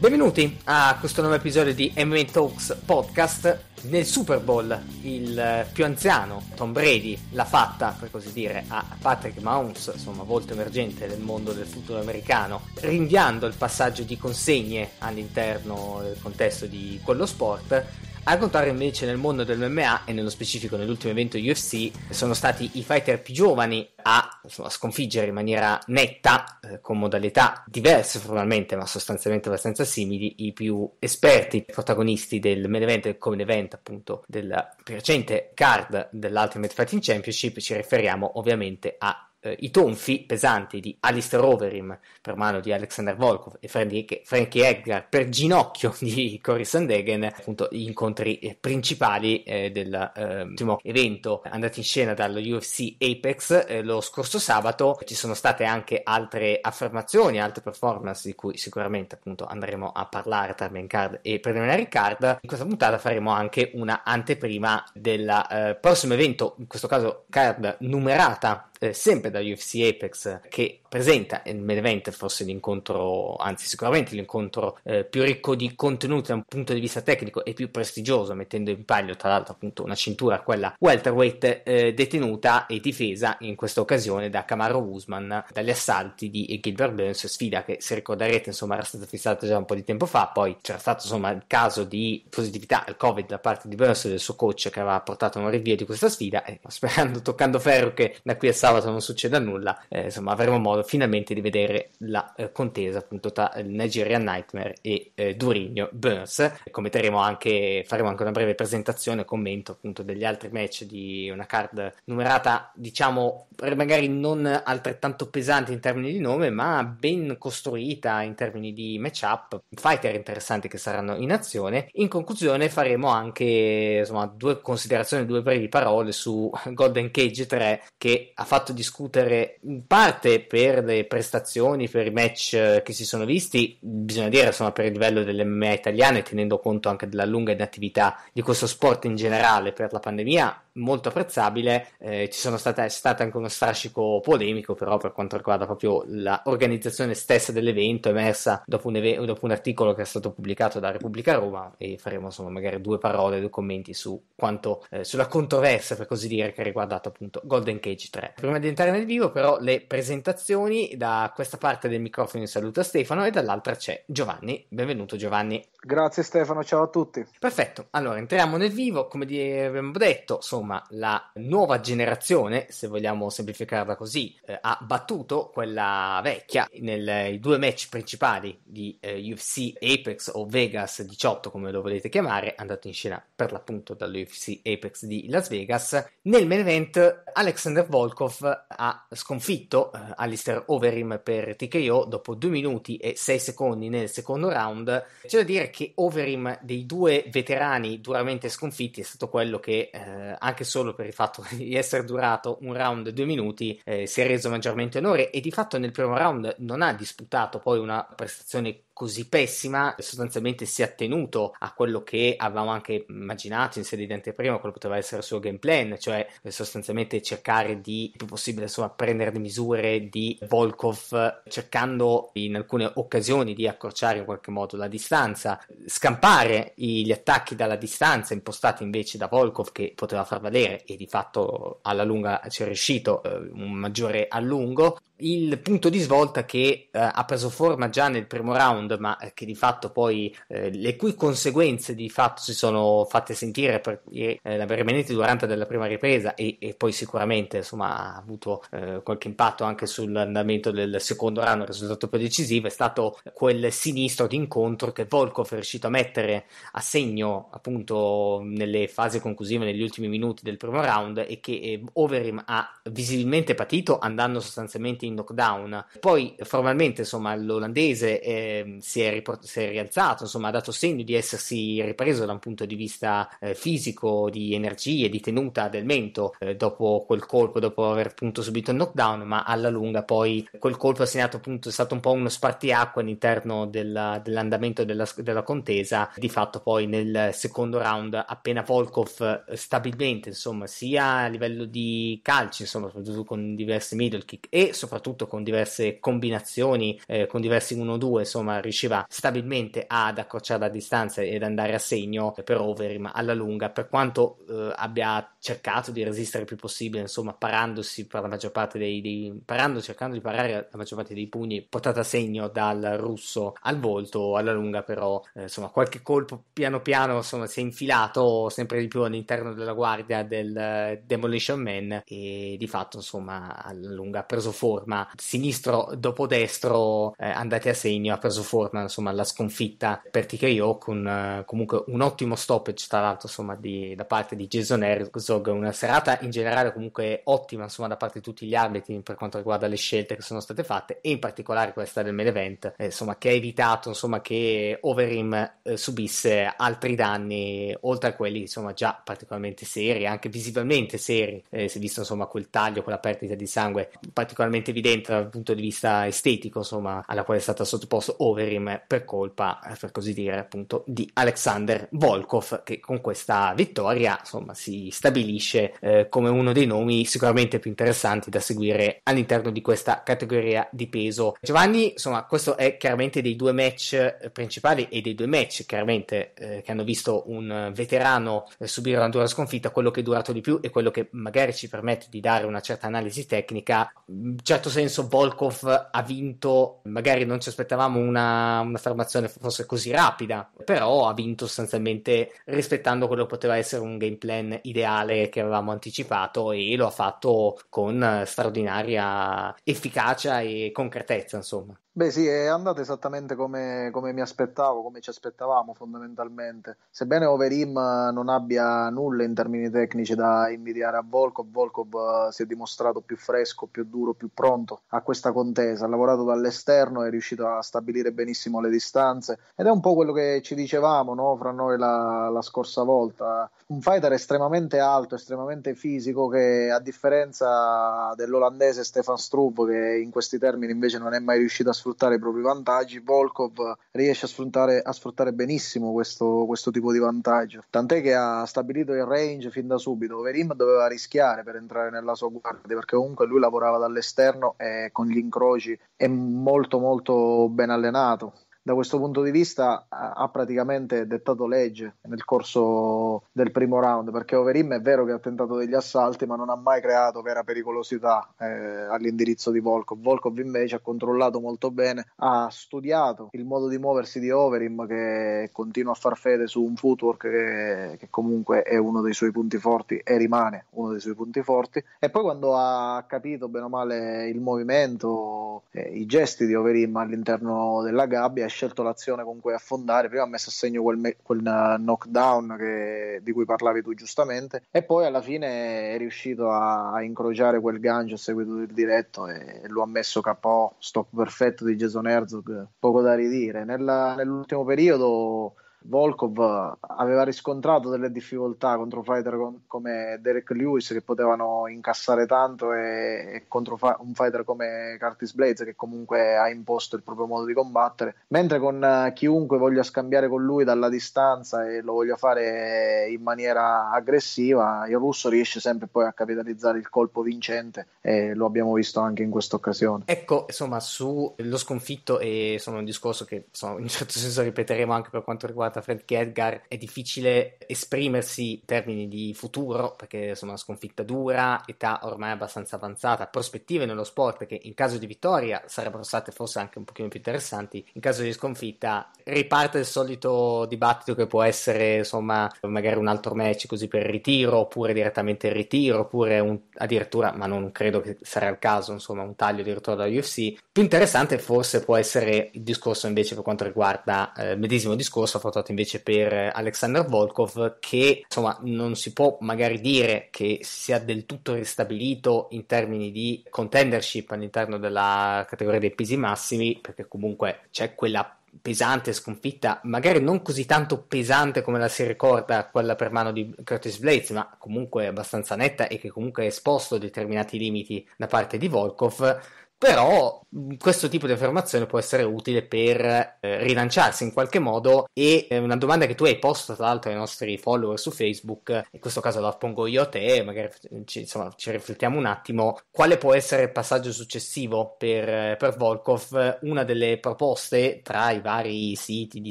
Benvenuti a questo nuovo episodio di MMA Talks Podcast. Nel Super Bowl il eh, più anziano Tom Brady l'ha fatta, per così dire, a Patrick Mahomes, insomma volto emergente del mondo del futuro americano, rinviando il passaggio di consegne all'interno del contesto di quello sport al contrario, invece, nel mondo dell'MMA e nello specifico nell'ultimo evento UFC, sono stati i fighter più giovani a, insomma, sconfiggere in maniera netta, eh, con modalità diverse formalmente, ma sostanzialmente abbastanza simili, i più esperti protagonisti del main event e come common event, appunto, della recente card dell'Ultimate Fighting Championship. Ci riferiamo ovviamente a eh, i tonfi pesanti di Alistair Overim per mano di Alexander Volkov e Frankie, Frankie Edgar per ginocchio di Cory Sandegen, appunto gli incontri eh, principali eh, dell'ultimo eh, evento andato in scena dallo UFC Apex eh, lo scorso sabato. Ci sono state anche altre affermazioni, altre performance di cui sicuramente appunto andremo a parlare tra main card e preliminary card. In questa puntata faremo anche una anteprima del eh, prossimo evento, in questo caso card numerata eh, sempre da UFC Apex che presenta il main event forse l'incontro, anzi sicuramente l'incontro eh, più ricco di contenuti da un punto di vista tecnico e più prestigioso, mettendo in palio tra l'altro appunto una cintura, quella welterweight eh, detenuta e difesa in questa occasione da Camaro Usman dagli assalti di Gilbert Burns, sfida che se ricorderete insomma era stata fissata già un po' di tempo fa, poi c'era stato insomma il caso di positività al Covid da parte di Burns e del suo coach che aveva portato a un rinvio di questa sfida e sperando toccando ferro che da qui a sabato sabato non succeda nulla, eh, insomma, avremo modo finalmente di vedere la eh, contesa appunto tra Nigerian Nightmare e eh, Durigno Burns. Commenteremo anche, faremo anche una breve presentazione, commento appunto degli altri match di una card numerata, diciamo, magari non altrettanto pesante in termini di nome, ma ben costruita in termini di matchup, fighter interessanti che saranno in azione. In conclusione faremo anche, insomma, due considerazioni, due brevi parole su Golden Cage 3 che ha fatto fatto discutere in parte per le prestazioni, per i match eh, che si sono visti, bisogna dire insomma per il livello delle italiana italiane, tenendo conto anche della lunga inattività di questo sport in generale per la pandemia, molto apprezzabile. Eh, ci sono state, c'è stato anche uno strascico polemico, però, per quanto riguarda proprio l'organizzazione stessa dell'evento, emersa dopo un, ev- dopo un, articolo che è stato pubblicato da Repubblica Roma. E faremo insomma magari due parole, due commenti su quanto, eh, sulla controversia, per così dire, che ha riguardato appunto Golden Cage 3. Prima di entrare nel vivo, però, le presentazioni da questa parte del microfono in saluta Stefano e dall'altra c'è Giovanni. Benvenuto, Giovanni. Grazie, Stefano. Ciao a tutti. Perfetto. Allora entriamo nel vivo. Come abbiamo detto, insomma insomma, la nuova generazione, se vogliamo semplificarla così, eh, ha battuto quella vecchia nei due match principali di eh, UFC Apex o Vegas 18, come lo volete chiamare, andato in scena per l'appunto dall'UFC Apex di Las Vegas. Nel main event Alexander Volkov ha sconfitto eh, Alistair Overim per TKO dopo 2 minuti e 6 secondi nel secondo round. C'è da dire che Overeem dei due veterani duramente sconfitti è stato quello che eh, anche solo per il fatto di essere durato un round due minuti, eh, si è reso maggiormente onore e di fatto nel primo round non ha disputato poi una prestazione così pessima, sostanzialmente si è attenuto a quello che avevamo anche immaginato in sede di anteprima, quello poteva essere il suo game plan, cioè sostanzialmente cercare di, più possibile, insomma, prendere le misure di Volkov, cercando in alcune occasioni di accorciare in qualche modo la distanza, scampare gli attacchi dalla distanza impostati invece da Volkov che poteva far valere e di fatto alla lunga ci è riuscito eh, un maggiore allungo il punto di svolta che eh, ha preso forma già nel primo round, ma eh, che di fatto poi eh, le cui conseguenze di fatto si sono fatte sentire per, eh, brevemente durante la prima ripresa e, e, poi sicuramente insomma ha avuto eh, qualche impatto anche sull'andamento del secondo round, il risultato più decisivo è stato quel sinistro d'incontro che Volkov è riuscito a mettere a segno appunto nelle fasi conclusive negli ultimi minuti del primo round e che eh, Overim ha visibilmente patito andando sostanzialmente in in knockdown. Poi formalmente insomma, l'olandese eh, si, è riport- si, è rialzato, insomma, ha dato segno di essersi ripreso da un punto di vista eh, fisico, di energie, di tenuta del mento eh, dopo quel colpo, dopo aver appunto subito il knockdown, ma alla lunga poi quel colpo ha segnato appunto è stato un po' uno spartiacque all'interno della, dell'andamento della, della, contesa. Di fatto poi nel secondo round appena Volkov eh, stabilmente insomma sia a livello di calci insomma soprattutto con diversi middle kick e soprattutto soprattutto con diverse combinazioni, eh, con diversi 1-2, insomma, riusciva stabilmente ad accorciare la distanza ed andare a segno per Overim alla lunga, per quanto eh, abbia cercato di resistere il più possibile, insomma, parandosi per la maggior parte dei, dei parando, cercando di parare la maggior parte dei pugni portata a segno dal russo al volto, alla lunga però, eh, insomma, qualche colpo piano piano, insomma, si è infilato sempre di più all'interno della guardia del Demolition Man e di fatto, insomma, alla lunga ha preso forma forma, sinistro dopo destro eh, andati a segno, ha preso forma insomma la sconfitta per TKO con eh, comunque un ottimo stoppage tra l'altro insomma di, da parte di Jason Herzog, una serata in generale comunque ottima insomma da parte di tutti gli arbitri per quanto riguarda le scelte che sono state fatte e in particolare questa del main event eh, insomma che ha evitato insomma che Overeem eh, subisse altri danni oltre a quelli insomma già particolarmente seri, anche visibilmente seri, eh, si è visto insomma quel taglio, quella perdita di sangue particolarmente evidente dal punto di vista estetico, insomma, alla quale è stata sottoposto Overim per colpa, per così dire, appunto, di Alexander Volkov, che con questa vittoria, insomma, si stabilisce eh, come uno dei nomi sicuramente più interessanti da seguire all'interno di questa categoria di peso. Giovanni, insomma, questo è chiaramente dei due match eh, principali e dei due match, chiaramente, eh, che hanno visto un veterano eh, subire una dura sconfitta, quello che è durato di più e quello che magari ci permette di dare una certa analisi tecnica, mm, già certo senso Volkov ha vinto, magari non ci aspettavamo una, formazione forse così rapida, però ha vinto sostanzialmente rispettando quello che poteva essere un game plan ideale che avevamo anticipato e lo ha fatto con straordinaria efficacia e concretezza, insomma. Beh sì, è andata esattamente come, come, mi aspettavo, come ci aspettavamo fondamentalmente. Sebbene Overim non abbia nulla in termini tecnici da invidiare a Volkov, Volkov eh, si è dimostrato più fresco, più duro, più pronto a questa contesa. Ha lavorato dall'esterno, è riuscito a stabilire benissimo le distanze ed è un po' quello che ci dicevamo no, fra noi la, la scorsa volta. Un fighter estremamente alto, estremamente fisico che a differenza dell'olandese Stefan Struve che in questi termini invece non è mai riuscito a sfruttare i propri vantaggi. Volkov riesce a sfruttare, a sfruttare benissimo questo, questo, tipo di vantaggio, tant'è che ha stabilito il range fin da subito. Verim doveva rischiare per entrare nella sua guardia perché comunque lui lavorava dall'esterno e con gli incroci è molto molto ben allenato da questo punto di vista ha praticamente dettato legge nel corso del primo round perché Overim è vero che ha tentato degli assalti ma non ha mai creato vera pericolosità eh, all'indirizzo di Volkov Volkov invece ha controllato molto bene ha studiato il modo di muoversi di Overim che continua a far fede su un footwork che, che comunque è uno dei suoi punti forti e rimane uno dei suoi punti forti e poi quando ha capito bene o male il movimento eh, i gesti di Overim all'interno della gabbia è scelto l'azione con cui affondare, prima ha messo a segno quel, me- quel eh, knockdown che- di cui parlavi tu giustamente e poi alla fine è riuscito a, a incrociare quel gancio a seguito del diretto e, e lo ha messo capo. stop perfetto di Jason Herzog, poco da ridire. Nella- nell'ultimo periodo Volkov aveva riscontrato delle difficoltà contro fighter con, come Derek Lewis che potevano incassare tanto e, e contro fa- un fighter come Curtis Blades che comunque ha imposto il proprio modo di combattere mentre con uh, chiunque voglia scambiare con lui dalla distanza e lo voglia fare in maniera aggressiva il russo riesce sempre poi a capitalizzare il colpo vincente e lo abbiamo visto anche in questa occasione ecco insomma sullo sconfitto e sono un discorso che insomma, in un certo senso ripeteremo anche per quanto riguarda arrivato a Fred Edgar è difficile esprimersi in termini di futuro perché insomma una sconfitta dura, età ormai abbastanza avanzata, prospettive nello sport che in caso di vittoria sarebbero state forse anche un pochino più interessanti, in caso di sconfitta riparte il solito dibattito che può essere insomma magari un altro match così per il ritiro oppure direttamente il ritiro oppure un, addirittura, ma non credo che sarà il caso, insomma un taglio addirittura dalla UFC. Più interessante forse può essere il discorso invece per quanto riguarda eh, il medesimo discorso fatto stato invece per Alexander Volkov che insomma non si può magari dire che sia del tutto ristabilito in termini di contendership all'interno della categoria dei pesi massimi perché comunque c'è quella pesante sconfitta, magari non così tanto pesante come la si ricorda quella per mano di Curtis Blades, ma comunque abbastanza netta e che comunque ha esposto determinati limiti da parte di Volkov però questo tipo di affermazione può essere utile per eh, rilanciarsi in qualche modo e eh, una domanda che tu hai posto tra l'altro ai nostri follower su Facebook, in questo caso la pongo io a te, magari ci, insomma, ci riflettiamo un attimo, quale può essere il passaggio successivo per, eh, per Volkov? Una delle proposte tra i vari siti di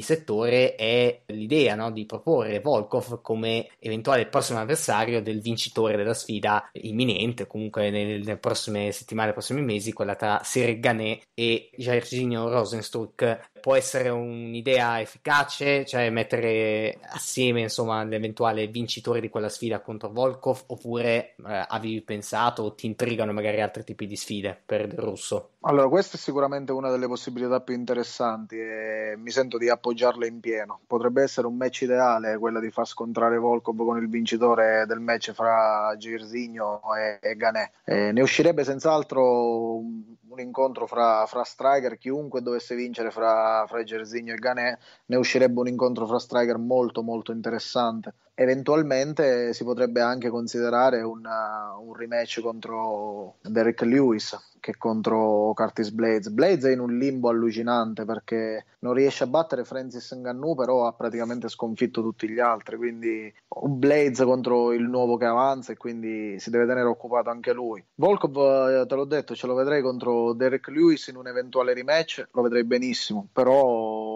settore è l'idea no, di proporre Volkov come eventuale prossimo avversario del vincitore della sfida imminente, comunque nelle, nelle prossime settimane, nei prossimi mesi, quella la tra Cyril Ganet e Jairzinho Rosenstruck. Può essere un'idea efficace, cioè mettere assieme insomma, l'eventuale vincitore di quella sfida contro Volkov, oppure eh, avevi pensato o ti intrigano magari altri tipi di sfide per il russo? Allora, questa è sicuramente una delle possibilità più interessanti e mi sento di appoggiarla in pieno. Potrebbe essere un match ideale quella di far scontrare Volkov con il vincitore del match fra Girzinho e, e Ganè. E ne uscirebbe senz'altro un, un incontro fra, fra, striker, chiunque dovesse vincere fra, fra Girzinho e Ganè, ne uscirebbe un incontro fra striker molto molto interessante eventualmente si potrebbe anche considerare una, uh, un rematch contro Derek Lewis che contro Curtis Blades. Blades è in un limbo allucinante perché non riesce a battere Francis Ngannou però ha praticamente sconfitto tutti gli altri quindi un Blades contro il nuovo che avanza e quindi si deve tenere occupato anche lui. Volkov eh, te l'ho detto ce lo vedrei contro Derek Lewis in un eventuale rematch lo vedrei benissimo però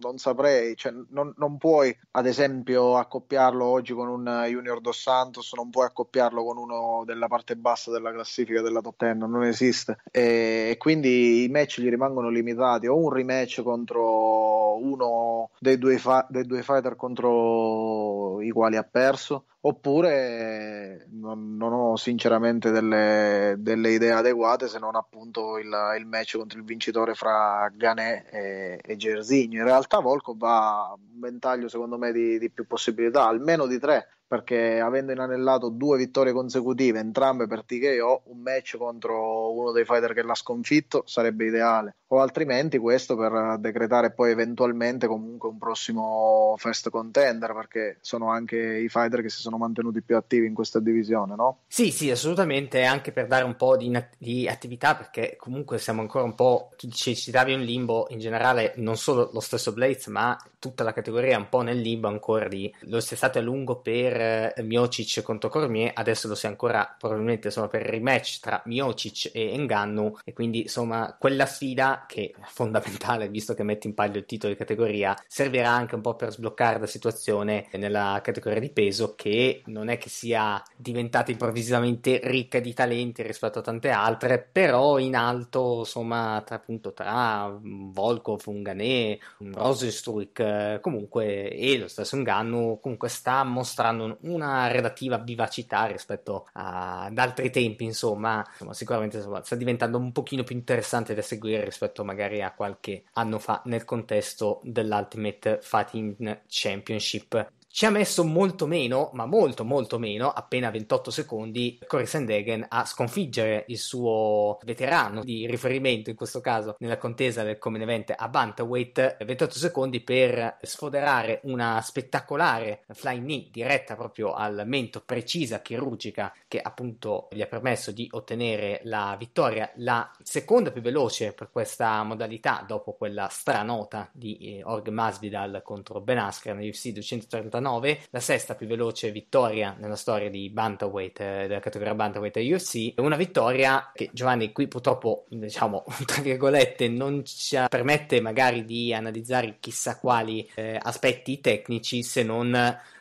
non saprei, cioè, non, non, puoi ad esempio accoppiarlo oggi con un Junior Dos Santos, non puoi accoppiarlo con uno della parte bassa della classifica della top 10, non esiste. E, e quindi i match gli rimangono limitati, o un rematch contro uno dei due, fa- dei due fighter contro i quali ha perso, oppure non, non ho sinceramente delle, delle, idee adeguate se non appunto il, il match contro il vincitore fra Ganè e, e Gersigno. In realtà Volkov ha un ventaglio secondo me di, di più possibilità, almeno di tre perché avendo inanellato due vittorie consecutive, entrambe per TKO, un match contro uno dei fighter che l'ha sconfitto sarebbe ideale, o altrimenti questo per decretare poi eventualmente comunque un prossimo first contender, perché sono anche i fighter che si sono mantenuti più attivi in questa divisione, no? Sì, sì, assolutamente, anche per dare un po' di, di attività, perché comunque siamo ancora un po', tu ci citavi un limbo in generale, non solo lo stesso Blades, ma tutta la categoria è un po' nel limbo ancora di, lo si è stato a lungo per eh, Miocic contro Cormier, adesso lo si è ancora probabilmente insomma, per il rematch tra Miocic e Ngannou e quindi insomma quella sfida che è fondamentale visto che mette in palio il titolo di categoria servirà anche un po' per sbloccare la situazione nella categoria di peso che non è che sia diventata improvvisamente ricca di talenti rispetto a tante altre, però in alto insomma tra appunto tra Volkov, Unganè, Rosenstruik eh, comunque e lo stesso Ngannou comunque sta mostrando con una relativa vivacità rispetto ad altri tempi, insomma, insomma sicuramente insomma, sta diventando un pochino più interessante da seguire rispetto magari a qualche anno fa nel contesto dell'Ultimate Fighting Championship ci ha messo molto meno, ma molto molto meno, appena 28 secondi, Corey Sandhagen a sconfiggere il suo veterano di riferimento, in questo caso nella contesa del Common evento a Bantaweight, 28 secondi per sfoderare una spettacolare fly knee diretta proprio al mento, precisa, chirurgica, che appunto gli ha permesso di ottenere la vittoria, la seconda più veloce per questa modalità dopo quella stranota di eh, Org Masvidal contro Ben Askren UFC 239 2019, la sesta più veloce vittoria nella storia di Bantamweight, eh, della categoria Bantamweight UFC. Una vittoria che Giovanni qui purtroppo, diciamo, tra virgolette, non ci permette magari di analizzare chissà quali eh, aspetti tecnici se non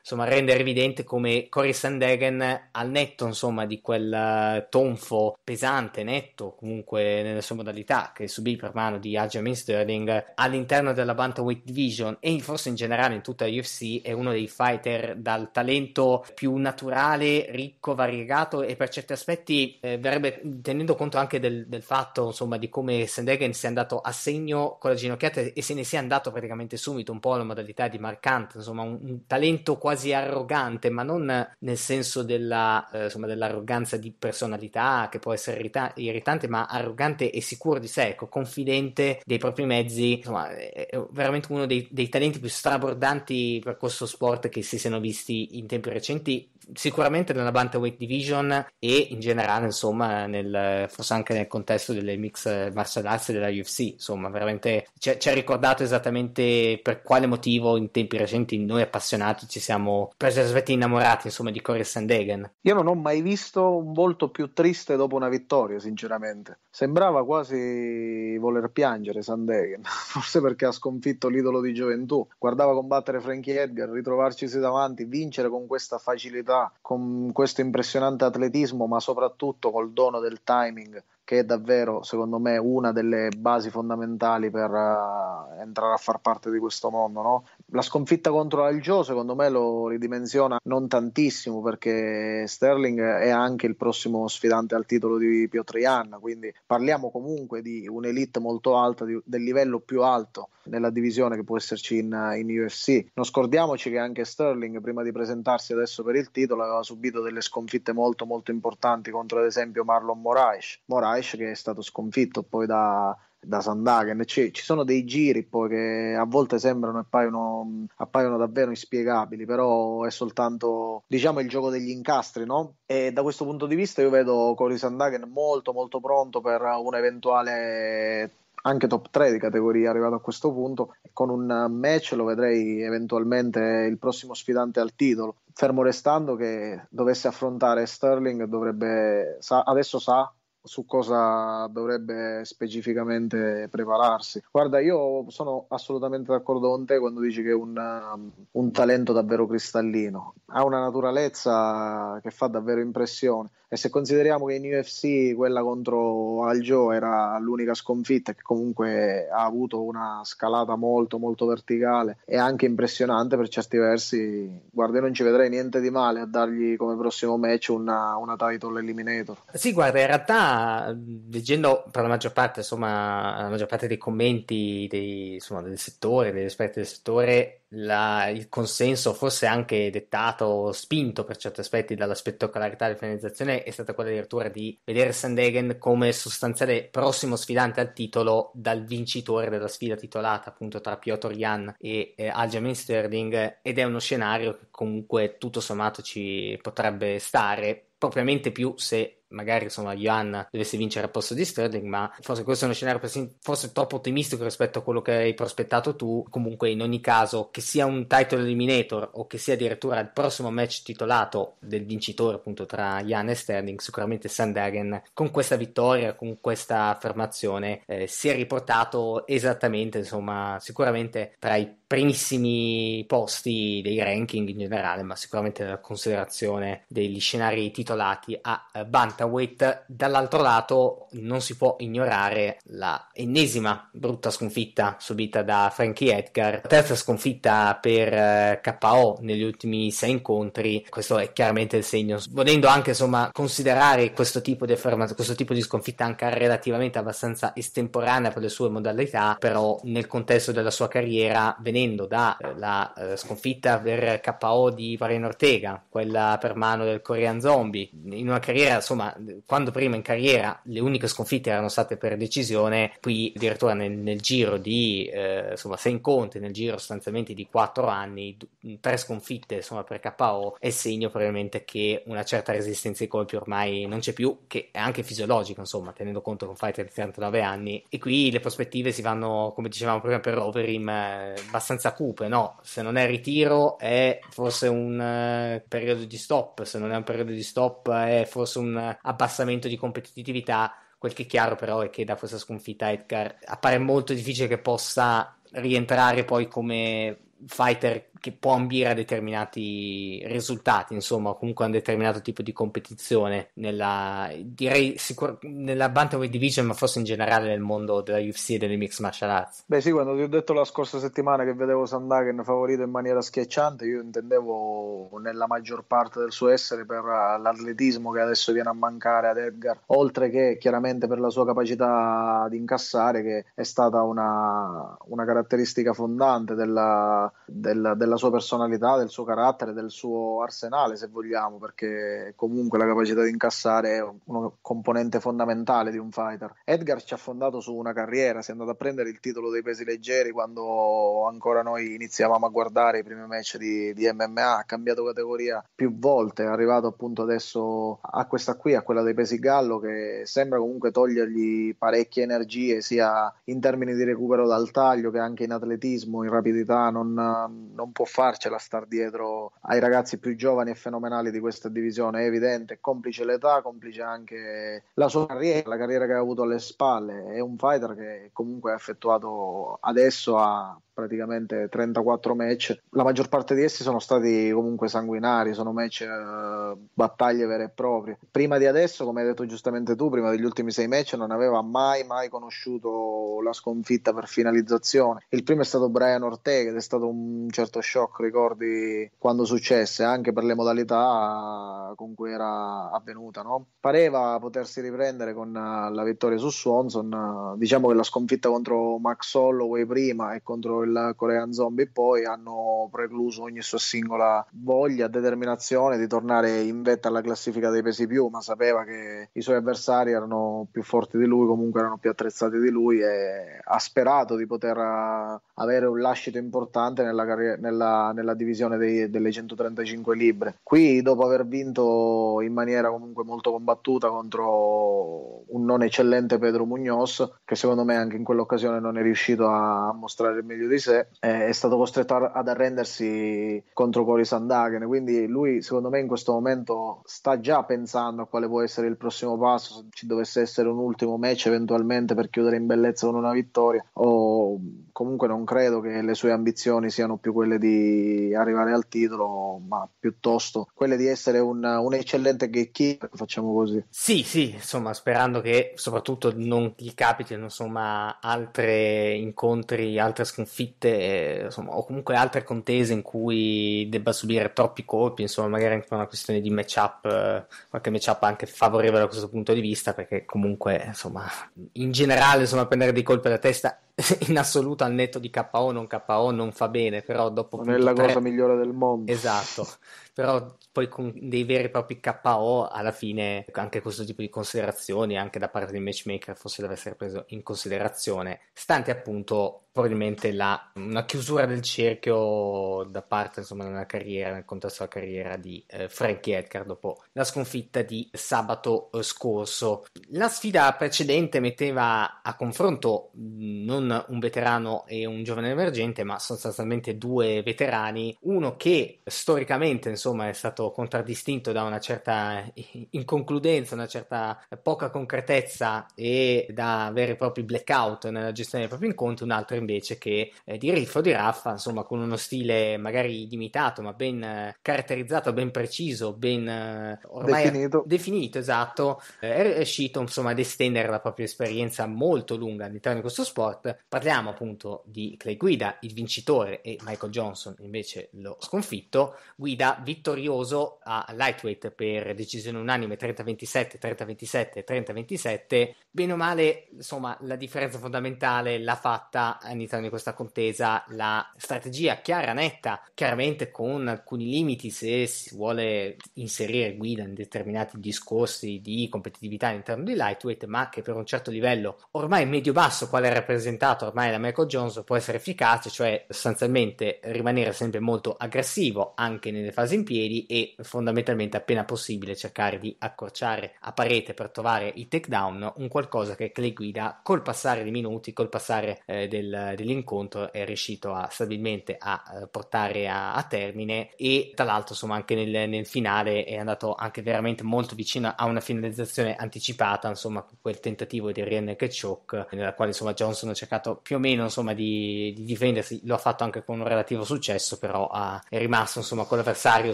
insomma, rendere evidente come Cory Sandegen, al netto insomma, di quel eh, tonfo pesante, netto comunque nella sua modalità che subì per mano di Aljamain Sterling all'interno della Bantamweight Division e forse in generale in tutta la UFC è uno dei fighter dal talento più naturale, ricco, variegato e per certi aspetti eh, verrebbe tenendo conto anche del, del fatto insomma, di come Sandegen sia andato a segno con la ginocchiata e se ne sia andato praticamente subito un po' alla modalità di Mark Hunt, insomma un, un talento quasi quasi arrogante, ma non nel senso della, eh, insomma, dell'arroganza di personalità che può essere irrita- irritante, ma arrogante e sicuro di sé, ecco, confidente dei propri mezzi. Insomma, è veramente uno dei, dei talenti più strabordanti per questo sport che si siano visti in tempi recenti sicuramente nella Bantamweight Division e in generale, insomma, nel, forse anche nel contesto delle mix martial arts della UFC, insomma, veramente ci ha ricordato esattamente per quale motivo in tempi recenti noi appassionati ci siamo presi svetti innamorati, insomma, di Corey Sandhagen. Io non ho mai visto un volto più triste dopo una vittoria, sinceramente. Sembrava quasi voler piangere Sandhagen, forse perché ha sconfitto l'idolo di gioventù. Guardava combattere Frankie Edgar, ritrovarcisi davanti, vincere con questa facilità velocità, con questo impressionante atletismo, ma soprattutto col dono del timing che è davvero, secondo me, una delle basi fondamentali per uh, entrare a far parte di questo mondo. No? la sconfitta contro l'Algio secondo me lo ridimensiona non tantissimo perché Sterling è anche il prossimo sfidante al titolo di Piotr Piotrian, quindi parliamo comunque di un'elite molto alta, di, del livello più alto nella divisione che può esserci in, in, UFC. Non scordiamoci che anche Sterling prima di presentarsi adesso per il titolo aveva subito delle sconfitte molto molto importanti contro ad esempio Marlon Moraes, Moraes che è stato sconfitto poi da da Sandhagen, cioè, ci sono dei giri poi che a volte sembrano e appaiono, appaiono, davvero inspiegabili, però è soltanto diciamo il gioco degli incastri, no? E da questo punto di vista io vedo Cory Sandhagen molto molto pronto per un eventuale anche top 3 di categoria arrivato a questo punto con un match lo vedrei eventualmente il prossimo sfidante al titolo fermo restando che dovesse affrontare Sterling dovrebbe sa, adesso sa su cosa dovrebbe specificamente prepararsi. Guarda, io sono assolutamente d'accordo con te quando dici che è un, um, un talento davvero cristallino, ha una naturalezza che fa davvero impressione e se consideriamo che in UFC quella contro Aljo era l'unica sconfitta che comunque ha avuto una scalata molto molto verticale e anche impressionante per certi versi guarda io non ci vedrei niente di male a dargli come prossimo match una, una title eliminator sì guarda in realtà leggendo per la maggior parte insomma la maggior parte dei commenti dei, insomma, del settore degli esperti del settore la, il consenso, forse anche dettato, o spinto per certi aspetti dalla spettacolarità della finalizzazione, è stata quella addirittura di vedere Sandhagen come sostanziale prossimo sfidante al titolo dal vincitore della sfida titolata appunto tra Piotr Jan e eh, Aljamain Sterling ed è uno scenario che comunque tutto sommato ci potrebbe stare propriamente più se magari insomma Johanna dovesse vincere al posto di Sterling, ma forse questo è uno scenario forse troppo ottimistico rispetto a quello che hai prospettato tu. Comunque, in ogni caso, che sia un title eliminator o che sia addirittura il prossimo match titolato del vincitore appunto tra Jan e Sterling, sicuramente Sandhagen con questa vittoria, con questa affermazione eh, si è riportato esattamente, insomma, sicuramente tra i primissimi posti dei ranking in generale, ma sicuramente nella considerazione degli scenari titolati a eh, Bantaweight. Dall'altro lato non si può ignorare la ennesima brutta sconfitta subita da Frankie Edgar, terza sconfitta per eh, KO negli ultimi sei incontri. Questo è chiaramente il segno, volendo anche insomma considerare questo tipo di, afferma- questo tipo di sconfitta anche relativamente abbastanza estemporanea per le sue modalità, però nel contesto della sua carriera venendo dalla eh, eh, sconfitta per KO di Varian Ortega, quella per mano del Korean Zombie, in una carriera, insomma, quando prima in carriera le uniche sconfitte erano state per decisione, qui addirittura nel, nel giro di, eh, insomma, se incontri nel giro sostanzialmente di 4 anni, d- tre sconfitte, insomma, per KO è segno probabilmente che una certa resistenza ai colpi ormai non c'è più, che è anche fisiologica, insomma, tenendo conto che un fighter di 39 anni e qui le prospettive si vanno, come dicevamo prima, per Overeem, eh, abbastanza cupe, no? Se non è ritiro è forse un uh, periodo di stop, se non è un periodo di stop è forse un abbassamento di competitività. Quel che è chiaro però è che da questa sconfitta Edgar appare molto difficile che possa rientrare poi come fighter che può ambire a determinati risultati, insomma, comunque a un determinato tipo di competizione nella, direi sicur- nella Bantamweight Division, ma forse in generale nel mondo della UFC e delle Mixed Martial Arts. Beh sì, quando ti ho detto la scorsa settimana che vedevo Sandagen favorito in maniera schiacciante, io intendevo nella maggior parte del suo essere per l'atletismo che adesso viene a mancare ad Edgar, oltre che chiaramente per la sua capacità di incassare che è stata una, una caratteristica fondante della, della, della della sua personalità, del suo carattere, del suo arsenale, se vogliamo, perché comunque la capacità di incassare è una componente fondamentale di un fighter. Edgar ci ha fondato su una carriera, si è andato a prendere il titolo dei pesi leggeri quando ancora noi iniziavamo a guardare i primi match di, di MMA, ha cambiato categoria più volte, è arrivato appunto adesso a questa qui, a quella dei pesi gallo, che sembra comunque togliergli parecchie energie, sia in termini di recupero dal taglio che anche in atletismo, in rapidità, non, non può farcela star dietro ai ragazzi più giovani e fenomenali di questa divisione, è evidente, complice l'età, complice anche la sua carriera, la carriera che ha avuto alle spalle, è un fighter che comunque ha effettuato adesso a praticamente 34 match. La maggior parte di essi sono stati comunque sanguinari, sono match, eh, battaglie vere e proprie. Prima di adesso, come hai detto giustamente tu, prima degli ultimi sei match non aveva mai, mai conosciuto la sconfitta per finalizzazione. Il primo è stato Brian Ortega ed è stato un certo shock, ricordi quando successe, anche per le modalità con cui era avvenuta. No? Pareva potersi riprendere con eh, la vittoria su Swanson, eh, diciamo che la sconfitta contro Max Holloway prima e contro il il Korean Zombie poi hanno precluso ogni sua singola voglia, determinazione di tornare in vetta alla classifica dei pesi più, ma sapeva che i suoi avversari erano più forti di lui, comunque erano più attrezzati di lui e ha sperato di poter eh, avere un lascito importante nella, carri- nella, nella divisione dei, delle 135 libre. Qui dopo aver vinto in maniera comunque molto combattuta contro un non eccellente Pedro Munoz, che secondo me anche in quell'occasione non è riuscito a mostrare il meglio di Parise eh, è stato costretto ad arrendersi contro Cory Sandhagen quindi lui secondo me in questo momento sta già pensando a quale può essere il prossimo passo se ci dovesse essere un ultimo match eventualmente per chiudere in bellezza con una vittoria o comunque non credo che le sue ambizioni siano più quelle di arrivare al titolo ma piuttosto quelle di essere un, un eccellente gatekeeper facciamo così sì sì insomma sperando che soprattutto non gli capitino insomma altri incontri altre sconfitte sconfitte insomma, o comunque altre contese in cui debba subire troppi colpi, insomma magari anche per una questione di matchup, eh, qualche matchup anche favorevole da questo punto di vista perché comunque insomma in generale insomma prendere dei colpi alla testa in assoluto al netto di KO non KO non fa bene però dopo non è la 3... cosa migliore del mondo esatto però poi con dei veri e propri KO alla fine anche questo tipo di considerazioni anche da parte dei matchmaker forse deve essere preso in considerazione stante appunto probabilmente la, una chiusura del cerchio da parte insomma nella carriera nel contesto della carriera di eh, Frankie Edgar dopo la sconfitta di sabato eh, scorso la sfida precedente metteva a confronto non un veterano e un giovane emergente, ma sostanzialmente due veterani, uno che storicamente insomma è stato contraddistinto da una certa inconcludenza, una certa poca concretezza e da veri e propri blackout nella gestione dei propri incontri, un altro invece che eh, di riffo di raffa, insomma con uno stile magari limitato ma ben eh, caratterizzato, ben preciso, ben eh, ormai definito, definito esatto, eh, è riuscito insomma ad estendere la propria esperienza molto lunga all'interno di questo sport parliamo appunto di Clay Guida, il vincitore, e Michael Johnson invece lo sconfitto. Guida vittorioso a lightweight per decisione unanime 30-27, 30-27, 30-27. Bene o male, insomma, la differenza fondamentale l'ha fatta all'interno di questa contesa la strategia chiara, netta, chiaramente con alcuni limiti se si vuole inserire Guida in determinati discorsi di competitività all'interno di lightweight, ma che per un certo livello ormai medio-basso, quale rappresentante inventato ormai da Michael Jones può essere efficace, cioè sostanzialmente rimanere sempre molto aggressivo anche nelle fasi in piedi e fondamentalmente appena possibile cercare di accorciare a parete per trovare i takedown, un qualcosa che Clay Guida col passare dei minuti, col passare eh, del, dell'incontro è riuscito a, stabilmente a eh, portare a, a, termine e tra l'altro insomma anche nel, nel, finale è andato anche veramente molto vicino a una finalizzazione anticipata, insomma quel tentativo di Ryan Ketchuk nella quale insomma Johnson ha cercato cercato più o meno insomma, di, di, difendersi, lo ha fatto anche con un relativo successo, però ha, è rimasto insomma, con l'avversario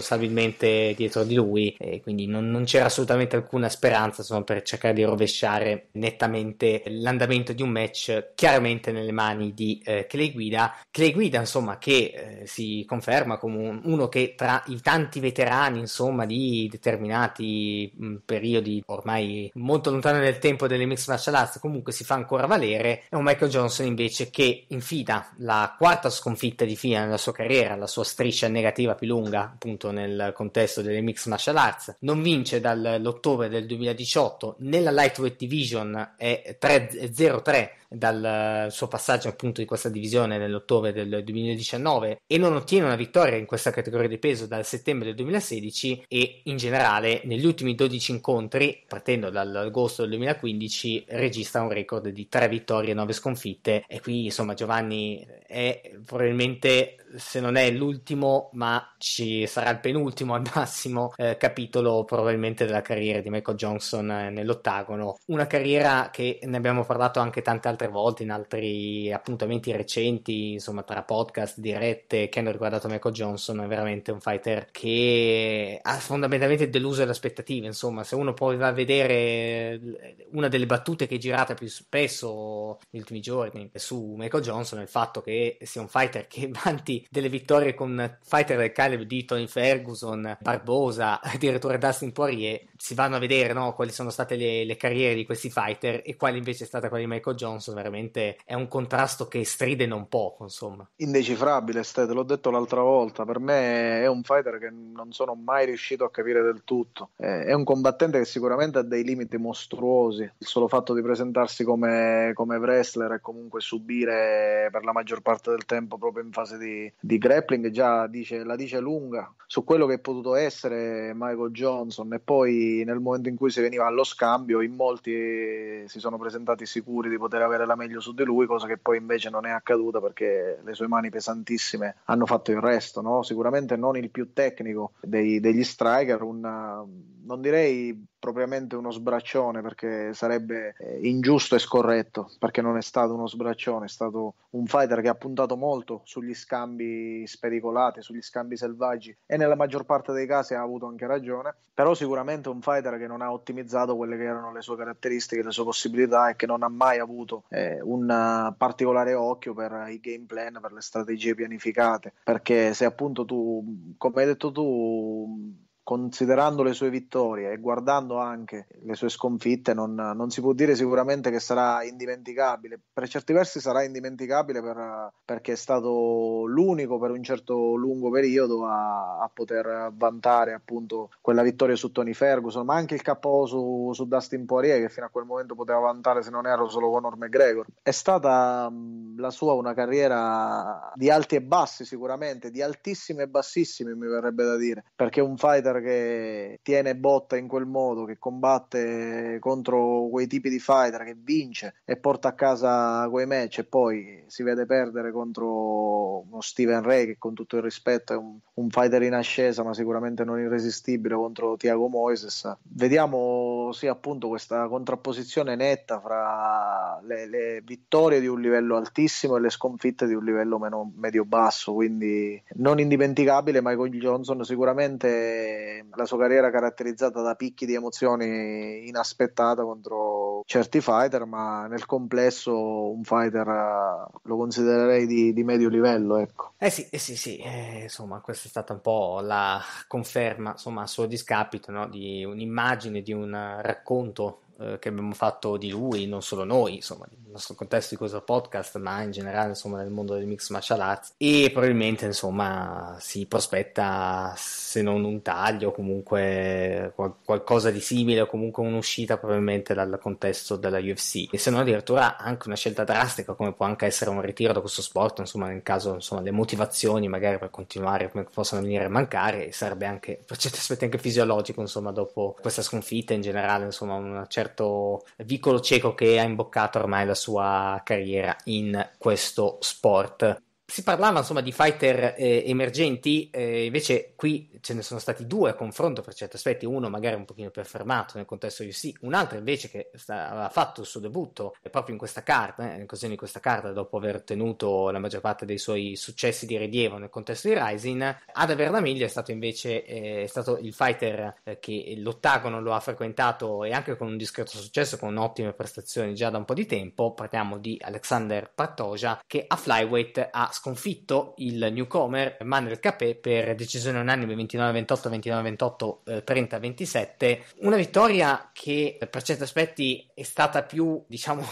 stabilmente dietro di lui e quindi non, non c'era assolutamente alcuna speranza insomma, per cercare di rovesciare nettamente l'andamento di un match chiaramente nelle mani di eh, Clay Guida. Clay Guida insomma che eh, si conferma come un, uno che tra i tanti veterani insomma di determinati mh, mm, periodi ormai molto lontano nel tempo delle mix martial arts comunque si fa ancora valere, è un Michael Jones Jones invece che infida la quarta sconfitta di fila nella sua carriera, la sua striscia negativa più lunga appunto nel contesto delle Mixed Martial Arts, non vince dall'ottobre del 2018 nella Lightweight Division è 3-0-3 dal suo passaggio appunto di questa divisione nell'ottobre del 2019 e non ottiene una vittoria in questa categoria di peso dal settembre del 2016 e in generale negli ultimi 12 incontri, partendo dall'agosto del 2015, registra un record di 3 vittorie e 9 sconfitte e qui insomma Giovanni è probabilmente se non è l'ultimo, ma ci sarà il penultimo al massimo eh, capitolo probabilmente della carriera di Michael Johnson eh, nell'ottagono. Una carriera che ne abbiamo parlato anche tante altre volte in altri appuntamenti recenti, insomma tra podcast, dirette che hanno riguardato Michael Johnson, è veramente un fighter che ha fondamentalmente deluso le aspettative, insomma se uno poi va a vedere eh, una delle battute che è girata più spesso negli ultimi giorni su Michael Johnson il fatto che sia un fighter che vanti delle vittorie con fighter del calibro di Tony Ferguson, Barbosa, addirittura Dustin Poirier, si vanno a vedere no, quali sono state le, le, carriere di questi fighter e quale invece è stata quella di Michael Johnson, veramente è un contrasto che stride non poco, insomma. Indecifrabile, Ste, te l'ho detto l'altra volta, per me è un fighter che non sono mai riuscito a capire del tutto, è un combattente che sicuramente ha dei limiti mostruosi, il solo fatto di presentarsi come, come wrestler e comunque subire per la maggior parte del tempo proprio in fase di, di grappling già dice, la dice lunga su quello che è potuto essere Michael Johnson e poi nel momento in cui si veniva allo scambio in molti si sono presentati sicuri di poter avere la meglio su di lui, cosa che poi invece non è accaduta perché le sue mani pesantissime hanno fatto il resto, no? sicuramente non il più tecnico dei, degli striker, un non direi propriamente uno sbraccione perché sarebbe eh, ingiusto e scorretto perché non è stato uno sbraccione, è stato un fighter che ha puntato molto sugli scambi spericolati, sugli scambi selvaggi e nella maggior parte dei casi ha avuto anche ragione, però sicuramente un fighter che non ha ottimizzato quelle che erano le sue caratteristiche, le sue possibilità e che non ha mai avuto eh, un particolare occhio per i game plan, per le strategie pianificate, perché se appunto tu, come hai detto tu, considerando le sue vittorie e guardando anche le sue sconfitte, non, non, si può dire sicuramente che sarà indimenticabile. Per certi versi sarà indimenticabile per, perché è stato l'unico per un certo lungo periodo a, a, poter vantare appunto quella vittoria su Tony Ferguson, ma anche il capo su, su, Dustin Poirier che fino a quel momento poteva vantare se non erro solo Conor McGregor. È stata mm, la sua una carriera di alti e bassi sicuramente, di altissimi e bassissimi mi verrebbe da dire, perché un fighter wrestler che tiene botta in quel modo, che combatte contro quei tipi di fighter, che vince e porta a casa quei match e poi si vede perdere contro uno Steven Ray che con tutto il rispetto è un, un fighter in ascesa ma sicuramente non irresistibile contro Tiago Moises. Vediamo sì appunto questa contrapposizione netta fra le, le vittorie di un livello altissimo e le sconfitte di un livello meno medio-basso, quindi non indimenticabile Michael Johnson sicuramente la sua carriera caratterizzata da picchi di emozioni inaspettate contro certi fighter, ma nel complesso un fighter eh, lo considererei di, di medio livello. Ecco. Eh sì, eh sì, sì. Eh, insomma, questa è stata un po' la conferma, insomma, a suo discapito, no? di un'immagine, di un racconto eh, che abbiamo fatto di lui, non solo noi, insomma, nel nostro contesto di questo podcast, ma in generale, insomma, nel mondo del mix martial arts. E probabilmente, insomma, si prospetta se non un taglio, comunque qual- qualcosa di simile, o comunque un'uscita probabilmente dal contesto della UFC. E se no, addirittura anche una scelta drastica, come può anche essere un ritiro da questo sport, insomma, nel caso insomma, le motivazioni magari per continuare possono venire a mancare, sarebbe anche per certi aspetti anche fisiologico, insomma, dopo questa sconfitta in generale, insomma, una certa certo vicolo cieco che ha imboccato ormai la sua carriera in questo sport si parlava insomma di fighter eh, emergenti, eh, invece qui ce ne sono stati due a confronto per certi aspetti, uno magari un pochino più affermato nel contesto UC, un altro invece che sta, aveva fatto il suo debutto eh, proprio in questa carta, eh, in occasione di questa carta, dopo aver ottenuto la maggior parte dei suoi successi di rilievo nel contesto di Rising, ad averla meglio è stato invece eh, è stato il fighter eh, che l'ottagono lo ha frequentato e anche con un discreto successo, con ottime prestazioni già da un po' di tempo, parliamo di Alexander Partoja che a flyweight ha sconfitto il newcomer Manuel Capé per decisione unanime 29-28, 29-28, 30-27. Una vittoria che eh, per certi aspetti è stata più, diciamo,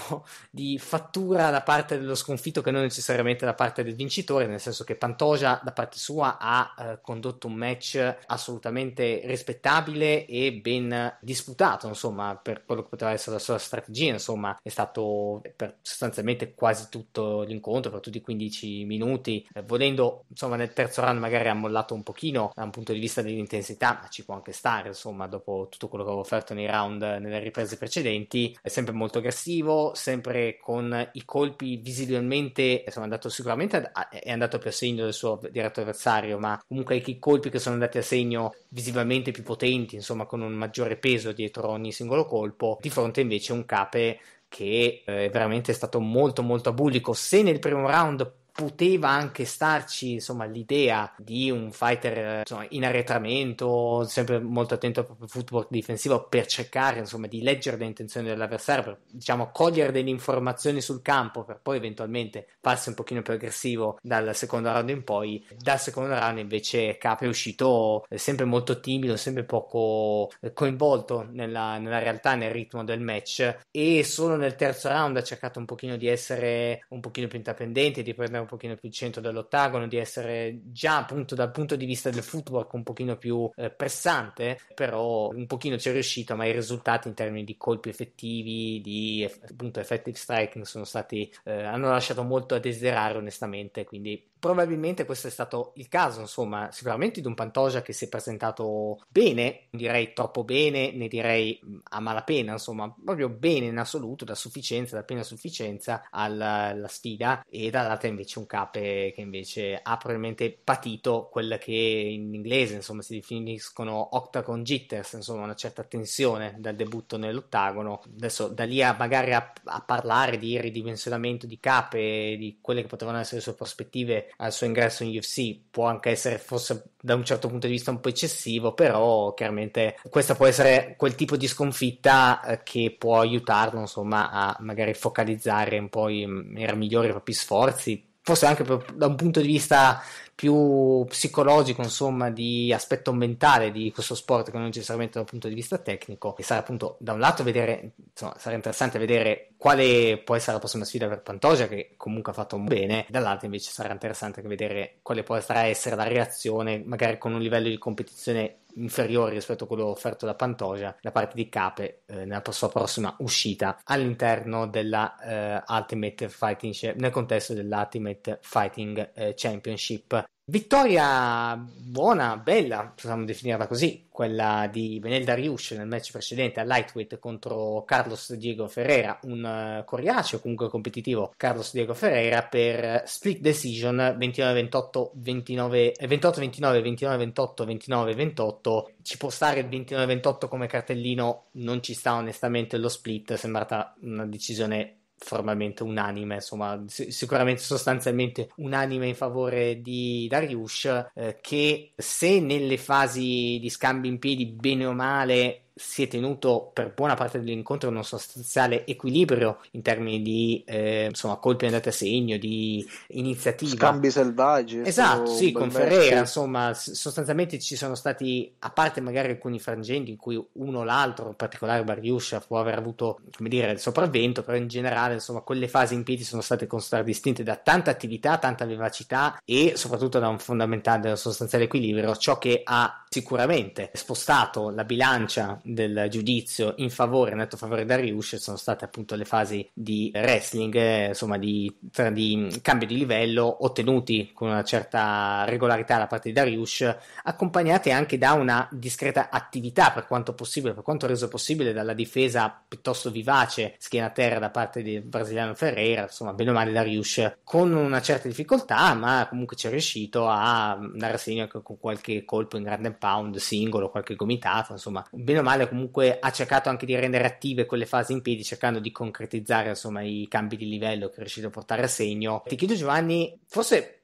di fattura da parte dello sconfitto che non necessariamente da parte del vincitore, nel senso che Pantoja da parte sua ha eh, condotto un match assolutamente rispettabile e ben disputato, insomma, per quello che poteva essere la sua strategia, insomma, è stato eh, per sostanzialmente quasi tutto l'incontro, per tutti i 15 minuti minuti, eh, volendo insomma nel terzo round magari ha mollato un pochino da un punto di vista dell'intensità, ma ci può anche stare insomma dopo tutto quello che avevo offerto nei round eh, nelle riprese precedenti, è sempre molto aggressivo, sempre con i colpi visibilmente insomma è andato sicuramente a, è andato più a segno del suo diretto avversario, ma comunque i colpi che sono andati a segno visibilmente più potenti, insomma con un maggiore peso dietro ogni singolo colpo, di fronte invece un cape che eh, veramente è veramente stato molto molto abulico. Se nel primo round poteva anche starci insomma l'idea di un fighter insomma, in arretramento sempre molto attento al proprio football difensivo per cercare insomma di leggere le intenzioni dell'avversario per diciamo cogliere delle informazioni sul campo per poi eventualmente farsi un pochino più aggressivo dal secondo round in poi dal secondo round invece Cap è uscito eh, sempre molto timido sempre poco eh, coinvolto nella, nella realtà nel ritmo del match e solo nel terzo round ha cercato un pochino di essere un pochino più intraprendente di prendere un pochino più il centro dell'ottagono, di essere già appunto dal punto di vista del footwork un pochino più eh, pressante, però un pochino ci è riuscito, ma i risultati in termini di colpi effettivi, di eff- appunto effective striking sono stati, eh, hanno lasciato molto a desiderare onestamente, quindi probabilmente questo è stato il caso, insomma, sicuramente di un Pantoja che si è presentato bene, direi troppo bene, ne direi mm, a malapena, insomma, proprio bene in assoluto, da sufficienza, da piena sufficienza alla, alla sfida, e dall'altra invece un Cape che invece ha probabilmente patito quella che in inglese, insomma, si definiscono octagon jitters, insomma, una certa tensione dal debutto nell'ottagono. Adesso da lì a magari a, a parlare di ridimensionamento di Cape, di quelle che potevano essere le sue prospettive al suo ingresso in UFC può anche essere forse da un certo punto di vista un po' eccessivo, però chiaramente questa può essere quel tipo di sconfitta eh, che può aiutarlo insomma a magari focalizzare un po' i, mm, i migliori propri sforzi forse anche per, da un punto di vista più psicologico, insomma, di aspetto mentale di questo sport che non necessariamente dal punto di vista tecnico. E sarà appunto da un lato vedere, insomma, sarà interessante vedere quale può essere la prossima sfida per Pantogia, che comunque ha fatto bene, dall'altro invece sarà interessante vedere quale potrà essere la reazione, magari con un livello di competizione inferiore rispetto a quello offerto da Pantoja da parte di Cape eh, nella sua prossima uscita all'interno della eh, Ultimate Fighting nel contesto dell'Ultimate Fighting eh, Championship Vittoria buona, bella, possiamo definirla così, quella di Benel Dariush nel match precedente a Lightweight contro Carlos Diego Ferreira, un eh, coriaceo comunque competitivo Carlos Diego Ferreira per split decision 29-28, 29, 28-29, 29 28 29-28. Ci può stare il 29-28 come cartellino, non ci sta onestamente lo split, è sembrata una decisione formalmente unanime, insomma, sicuramente sostanzialmente unanime in favore di Dariush, eh, che se nelle fasi di scambi in piedi, bene o male, si è tenuto per buona parte dell'incontro uno sostanziale equilibrio in termini di eh, insomma, colpi andati a segno, di iniziativa. Scambi selvaggi. Esatto, sì, con Ferrera, insomma, sostanzialmente ci sono stati, a parte magari alcuni frangenti in cui uno o l'altro, in particolare Bariuscia, può aver avuto, come dire, il sopravvento, però in generale, insomma, quelle fasi in piedi sono state contraddistinte da tanta attività, tanta vivacità e soprattutto da un fondamentale, sostanziale equilibrio, ciò che ha sicuramente spostato la bilancia del giudizio in favore, netto favore da Ryush, sono state appunto le fasi di wrestling, eh, insomma di, tra, di cambio di livello ottenuti con una certa regolarità da parte di Dariush, accompagnate anche da una discreta attività per quanto possibile, per quanto reso possibile dalla difesa piuttosto vivace schiena a terra da parte del brasiliano Ferreira, insomma bene o male Dariush con una certa difficoltà, ma comunque ci è riuscito a dare segno anche con qualche colpo in grande pound singolo, qualche gomitato, insomma bene o male male comunque ha cercato anche di rendere attive quelle fasi in piedi cercando di concretizzare insomma i cambi di livello che è riuscito a portare a segno. Ti chiedo Giovanni, forse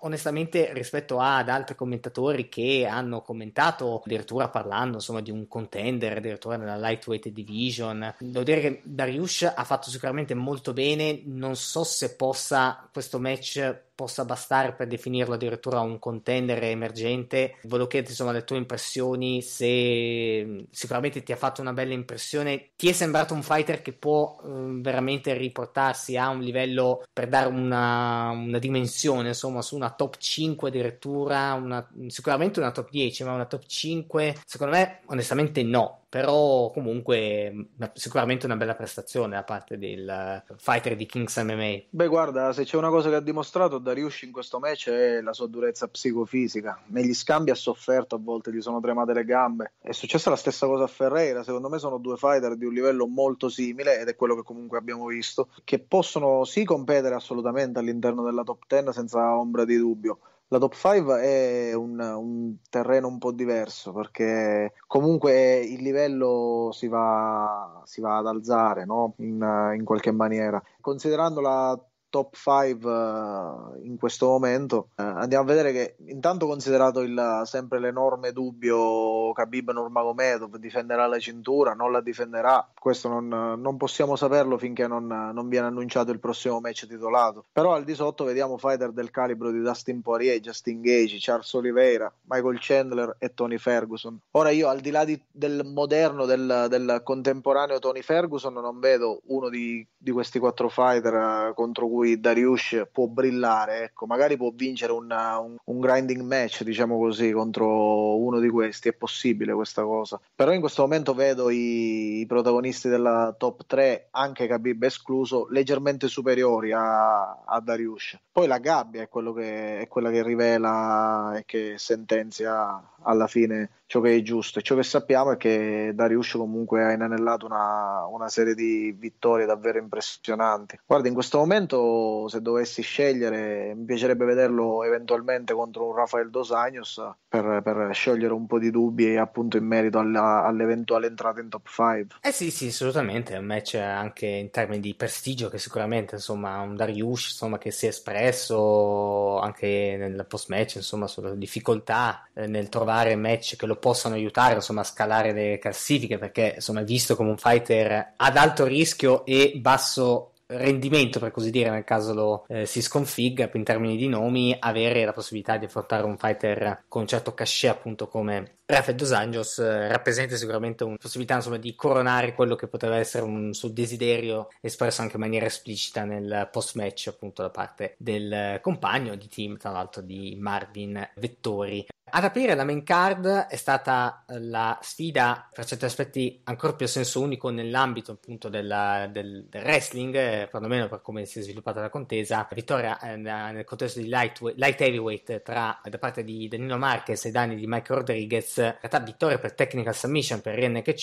onestamente rispetto ad altri commentatori che hanno commentato addirittura parlando insomma di un contender addirittura nella lightweight division devo dire che Dariush ha fatto sicuramente molto bene non so se possa questo match possa bastare per definirlo addirittura un contender emergente. Volevo chiederti insomma le tue impressioni, se mm, sicuramente ti ha fatto una bella impressione, ti è sembrato un fighter che può eh, veramente riportarsi a un livello per dare una, una dimensione, insomma su una top 5 addirittura, una, sicuramente una top 10, ma una top 5 secondo me onestamente no però comunque mm, sicuramente una bella prestazione da parte del eh, fighter di Kings MMA. Beh guarda, se c'è una cosa che ha dimostrato Dariush in questo match è la sua durezza psicofisica, negli scambi ha sofferto, a volte gli sono tremate le gambe, è successa la stessa cosa a Ferreira, secondo me sono due fighter di un livello molto simile ed è quello che comunque abbiamo visto, che possono sì competere assolutamente all'interno della top 10 senza ombra di dubbio, la top 5 è un, un, terreno un po' diverso perché comunque il livello si va, si va ad alzare no? in, in qualche maniera. Considerando la top 5 uh, eh, in questo momento. Uh, andiamo a vedere che intanto considerato il, sempre l'enorme dubbio Khabib Nurmagomedov difenderà la cintura, non la difenderà, questo non, non possiamo saperlo finché non, non, viene annunciato il prossimo match titolato. Però al di sotto vediamo fighter del calibro di Dustin Poirier, Justin Gage, Charles Oliveira, Michael Chandler e Tony Ferguson. Ora io al di là di, del moderno, del, del, contemporaneo Tony Ferguson non vedo uno di, di questi quattro fighter eh, contro cui cui Darius può brillare, ecco, magari può vincere una, un, un, grinding match, diciamo così, contro uno di questi, è possibile questa cosa. Però in questo momento vedo i, i protagonisti della top 3, anche Khabib escluso, leggermente superiori a, a Darius. Poi la gabbia è, che, è quella che rivela e che sentenzia alla fine ciò che è giusto. E ciò che sappiamo è che Darius comunque ha inanellato una, una, serie di vittorie davvero impressionanti. Guarda, in questo momento, se dovessi scegliere, mi piacerebbe vederlo eventualmente contro un Rafael Dos Anjos per, per sciogliere un po' di dubbi appunto in merito alla, all'eventuale entrata in top 5. Eh sì, sì, assolutamente. È un match anche in termini di prestigio che sicuramente, insomma, un Darius insomma, che si è espresso anche nel post match, insomma, sulla difficoltà eh, nel trovare match che lo possano aiutare insomma, a scalare le classifiche perché insomma, è visto come un fighter ad alto rischio e basso rendimento per così dire nel caso lo eh, si sconfigga in termini di nomi avere la possibilità di affrontare un fighter con un certo cachet appunto come Rafael Dos Anjos eh, rappresenta sicuramente una possibilità insomma di coronare quello che poteva essere un suo desiderio espresso anche in maniera esplicita nel post match appunto da parte del compagno di team tra l'altro di Marvin Vettori ad aprire la main card è stata la sfida, per certi aspetti, ancora più a senso unico nell'ambito appunto della, del, del, wrestling, eh, perlomeno per come si è sviluppata la contesa. Vittoria eh, nel contesto di light, light heavyweight tra, da parte di Danilo Marquez e danni di Mike Rodriguez. In realtà, vittoria per technical submission per Rennek e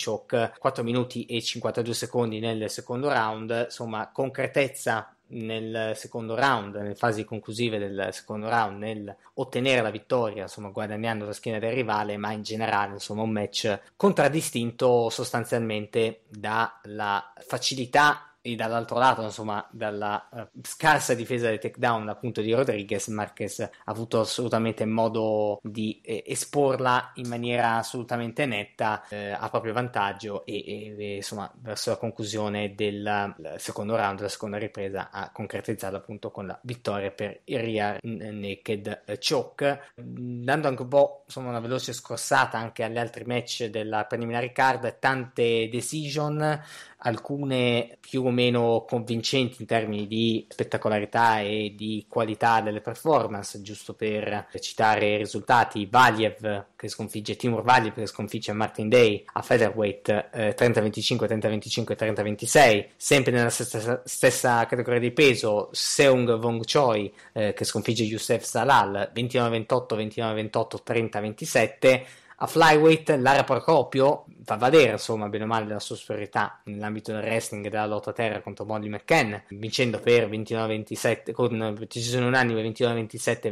4 minuti e 52 secondi nel secondo round. Insomma, concretezza nel secondo round, nelle fasi conclusive del secondo round, nel ottenere la vittoria, insomma, guadagnando la schiena del rivale, ma in generale, insomma, un match contraddistinto sostanzialmente dalla facilità e dall'altro lato, insomma, dalla uh, scarsa difesa dei takedown appunto di Rodriguez, Marquez ha avuto assolutamente modo di eh, esporla in maniera assolutamente netta eh, a proprio vantaggio e, e, e, insomma verso la conclusione del eh, secondo round, la seconda ripresa ha concretizzato appunto con la vittoria per il Rear Naked Choke, dando anche un po' insomma una veloce scorsata anche agli altri match della preliminare card, tante decision, alcune più meno convincenti in termini di spettacolarità e di qualità delle performance, giusto per citare i risultati, Valiev che sconfigge Timur Valiev che sconfigge Martin Day a featherweight eh, 30-25, 30-25 30-26, sempre nella stessa, stessa, categoria di peso Seung Vong Choi eh, che sconfigge Youssef Salal 29-28, 29-28, 30-27, a flyweight Lara Procopio fa vedere insomma bene o male la sua superiorità nell'ambito del wrestling e della lotta a terra contro Molly McCann vincendo per 29-27 con decisione unanime 29-27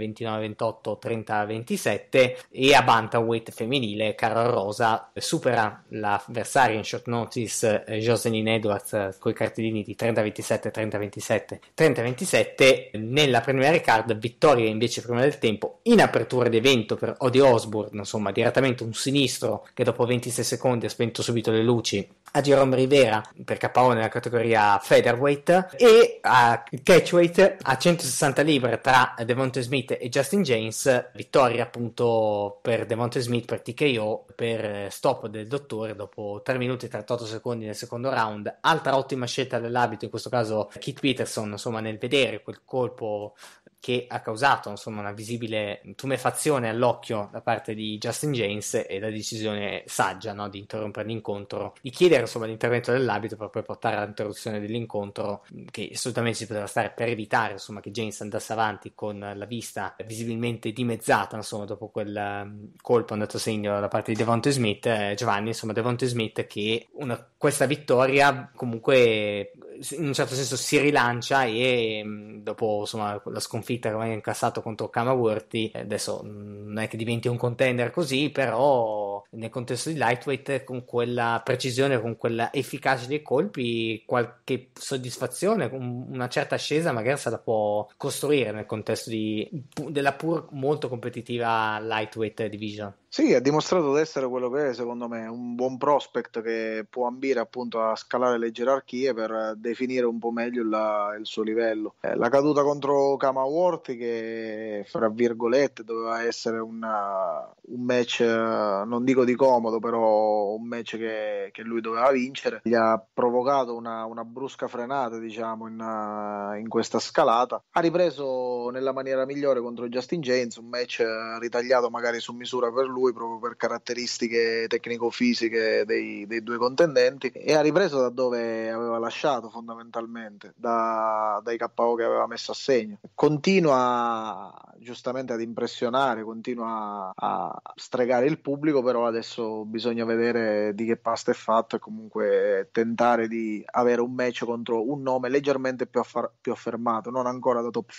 29-28 30-27 e a bantamweight femminile Carol Rosa supera l'avversario in short notice eh, Jocelyn Edwards eh, con i cartellini di 30-27 30-27 30-27 nella preliminare card vittoria invece prima del tempo in apertura d'evento per Odi Osborne insomma direttamente un sinistro che dopo 26 secondi Raymond ha spento subito le luci a Jerome Rivera per KO nella categoria featherweight e a catchweight a 160 libbre tra Devonte Smith e Justin James vittoria appunto per Devonte Smith per TKO per stop del dottore dopo 3 minuti e 38 secondi nel secondo round altra ottima scelta dell'abito in questo caso Keith Peterson insomma nel vedere quel colpo che ha causato insomma, una visibile tumefazione all'occhio da parte di Justin James e la decisione saggia no, di interrompere l'incontro, di chiedere insomma, l'intervento dell'abito per poi portare all'interruzione dell'incontro che assolutamente si poteva stare per evitare insomma, che James andasse avanti con la vista visibilmente dimezzata insomma, dopo quel colpo andato a segno da parte di Devonte Smith, eh, Giovanni insomma Devonte Smith che una, questa vittoria comunque in un certo senso si rilancia e dopo insomma, la sconfitta sconfitta che ormai incassato contro Kamaworthy. Eh, adesso mm, non è che diventi un contender così, però nel contesto di lightweight con quella precisione, con quella efficacia dei colpi, qualche soddisfazione, una certa ascesa magari se la può costruire nel contesto di, della pur molto competitiva lightweight division. Sì, ha dimostrato di essere quello che è, secondo me, un buon prospect che può ambire appunto a scalare le gerarchie per definire un po' meglio la, il suo livello. Eh, la caduta contro Kama Kamaworthy, che fra virgolette doveva essere una, un match, non dico di comodo, però un match che, che lui doveva vincere, gli ha provocato una, una brusca frenata, diciamo, in, in questa scalata. Ha ripreso nella maniera migliore contro Justin James, un match eh, ritagliato magari su misura per lui proprio per caratteristiche tecnico-fisiche dei, dei due contendenti e ha ripreso da dove aveva lasciato fondamentalmente, da, dai KO che aveva messo a segno. Continua giustamente ad impressionare, continua a stregare il pubblico, però adesso bisogna vedere di che pasta è fatto e comunque tentare di avere un match contro un nome leggermente più, affar- più affermato, non ancora da top 15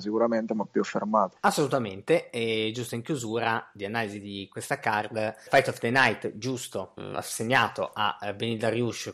sicuramente sicuramente, ma più affermato. Assolutamente, e giusto in chiusura di analisi di questa card, Fight of the Night, giusto, mm, assegnato a eh, Benil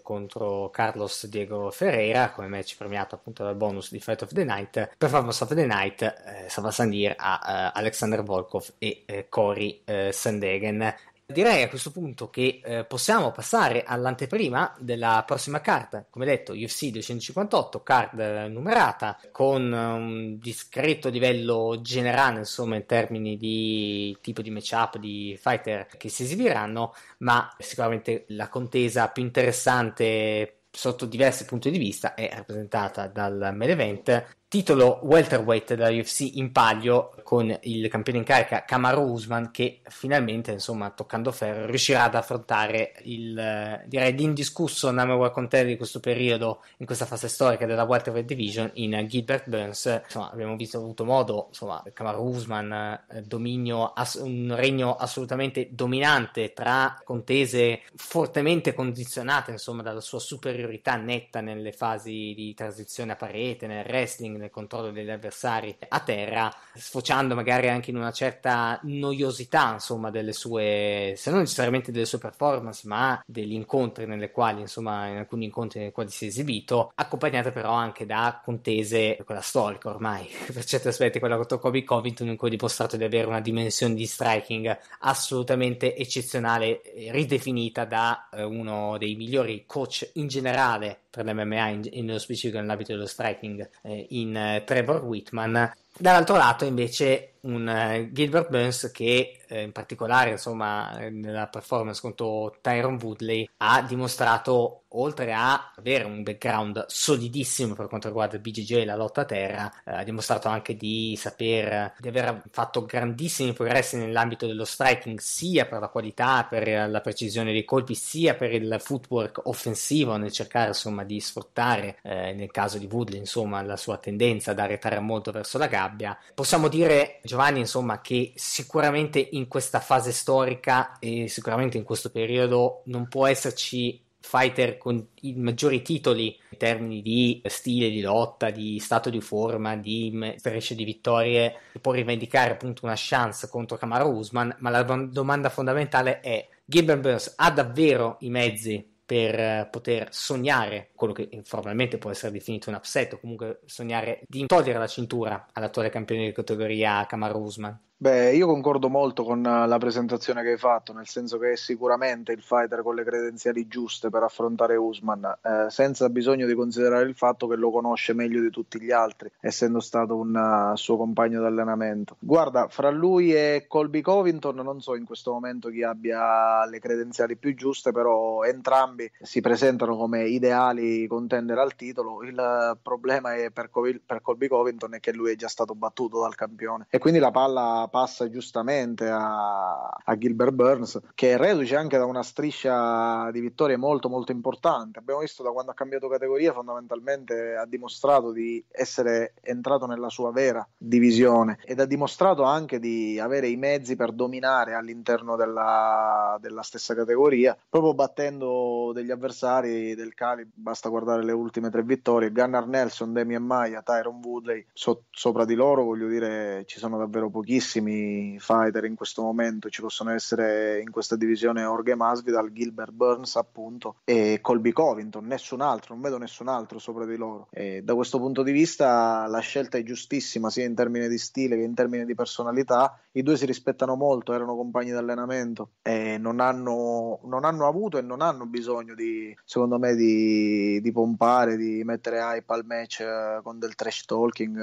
contro Carlos Diego Ferreira, come match premiato appunto dal bonus di Fight of the Night, Performance of the Night, eh, Sava Sandir a eh, Alexander Volkov e eh, Cory eh, Sandegen. Direi a questo punto che eh, possiamo passare all'anteprima della prossima carta, come detto UFC 258, card eh, numerata con un um, discreto livello generale insomma in termini di tipo di matchup di fighter che si esibiranno, ma sicuramente la contesa più interessante sotto diversi punti di vista è rappresentata dal main event titolo welterweight della UFC in palio con il campione in carica Camaro Usman che finalmente insomma toccando ferro riuscirà ad affrontare il eh, direi l'indiscusso number contender di questo periodo in questa fase storica della welterweight division in Gilbert Burns insomma abbiamo visto avuto modo insomma Camaro Usman eh, dominio ass- un regno assolutamente dominante tra contese fortemente condizionate insomma dalla sua superiorità netta nelle fasi di transizione a parete nel wrestling nel controllo degli avversari a terra, sfociando magari anche in una certa noiosità, insomma, delle sue, se non necessariamente delle sue performance, ma degli incontri nelle quali, insomma, in alcuni incontri nei quali si è esibito, accompagnata però anche da contese, quella storica ormai, per certi aspetti, quella contro Kobe Covington, in cui ha dimostrato di avere una dimensione di striking assolutamente eccezionale, ridefinita da eh, uno dei migliori coach in generale per l'MMA, in, nello specifico nell'ambito dello striking eh, in in eh, Trevor Whitman. Dall'altro lato invece un eh, Gilbert Burns che eh, in particolare insomma nella performance contro Tyron Woodley ha dimostrato oltre a avere un background solidissimo per quanto riguarda il BGG e la lotta a terra eh, ha dimostrato anche di saper di aver fatto grandissimi progressi nell'ambito dello striking sia per la qualità per la precisione dei colpi sia per il footwork offensivo nel cercare insomma di sfruttare eh, nel caso di Woodley insomma la sua tendenza ad arretrare molto verso la gabbia possiamo dire Giovanni, insomma, che sicuramente in questa fase storica e sicuramente in questo periodo non può esserci fighter con i maggiori titoli in termini di stile di lotta, di stato di forma, di strisce di vittorie, che può rivendicare appunto una chance contro Camaro Usman, ma la domanda fondamentale è Gibbon Burns ha davvero i mezzi per eh, poter sognare quello che formalmente può essere definito un upset o comunque sognare di togliere la cintura all'attuale campione di categoria Kamaru Usman. Beh, io concordo molto con eh, la presentazione che hai fatto, nel senso che è sicuramente il fighter con le credenziali giuste per affrontare Usman, eh, senza bisogno di considerare il fatto che lo conosce meglio di tutti gli altri, essendo stato un uh, suo compagno d'allenamento. Guarda, fra lui e Colby Covington non so in questo momento chi abbia le credenziali più giuste, però entrambi si presentano come ideali contendere al titolo. Il problema per, Col- per Colby Covington è che lui è già stato battuto dal campione e quindi la palla passa giustamente a, a Gilbert Burns, che è reduce anche da una striscia di vittorie molto molto importante. Abbiamo visto da quando ha cambiato categoria, fondamentalmente ha dimostrato di essere entrato nella sua vera divisione ed ha dimostrato anche di avere i mezzi per dominare all'interno della, della stessa categoria, proprio battendo degli avversari del Cali. Basta guardare le ultime tre vittorie: Gunnar Nelson, Demian Maia, Tyron Woodley. So, sopra di loro, voglio dire, ci sono davvero pochissimi grandissimi fighter in questo momento, ci possono essere in questa divisione Jorge Masvidal, Gilbert Burns appunto e Colby Covington, nessun altro, non vedo nessun altro sopra di loro. E da questo punto di vista la scelta è giustissima sia in termini di stile che in termini di personalità, i due si rispettano molto, erano compagni di allenamento e non hanno, non hanno avuto e non hanno bisogno di, secondo me, di, di pompare, di mettere hype al match eh, con del trash talking eh,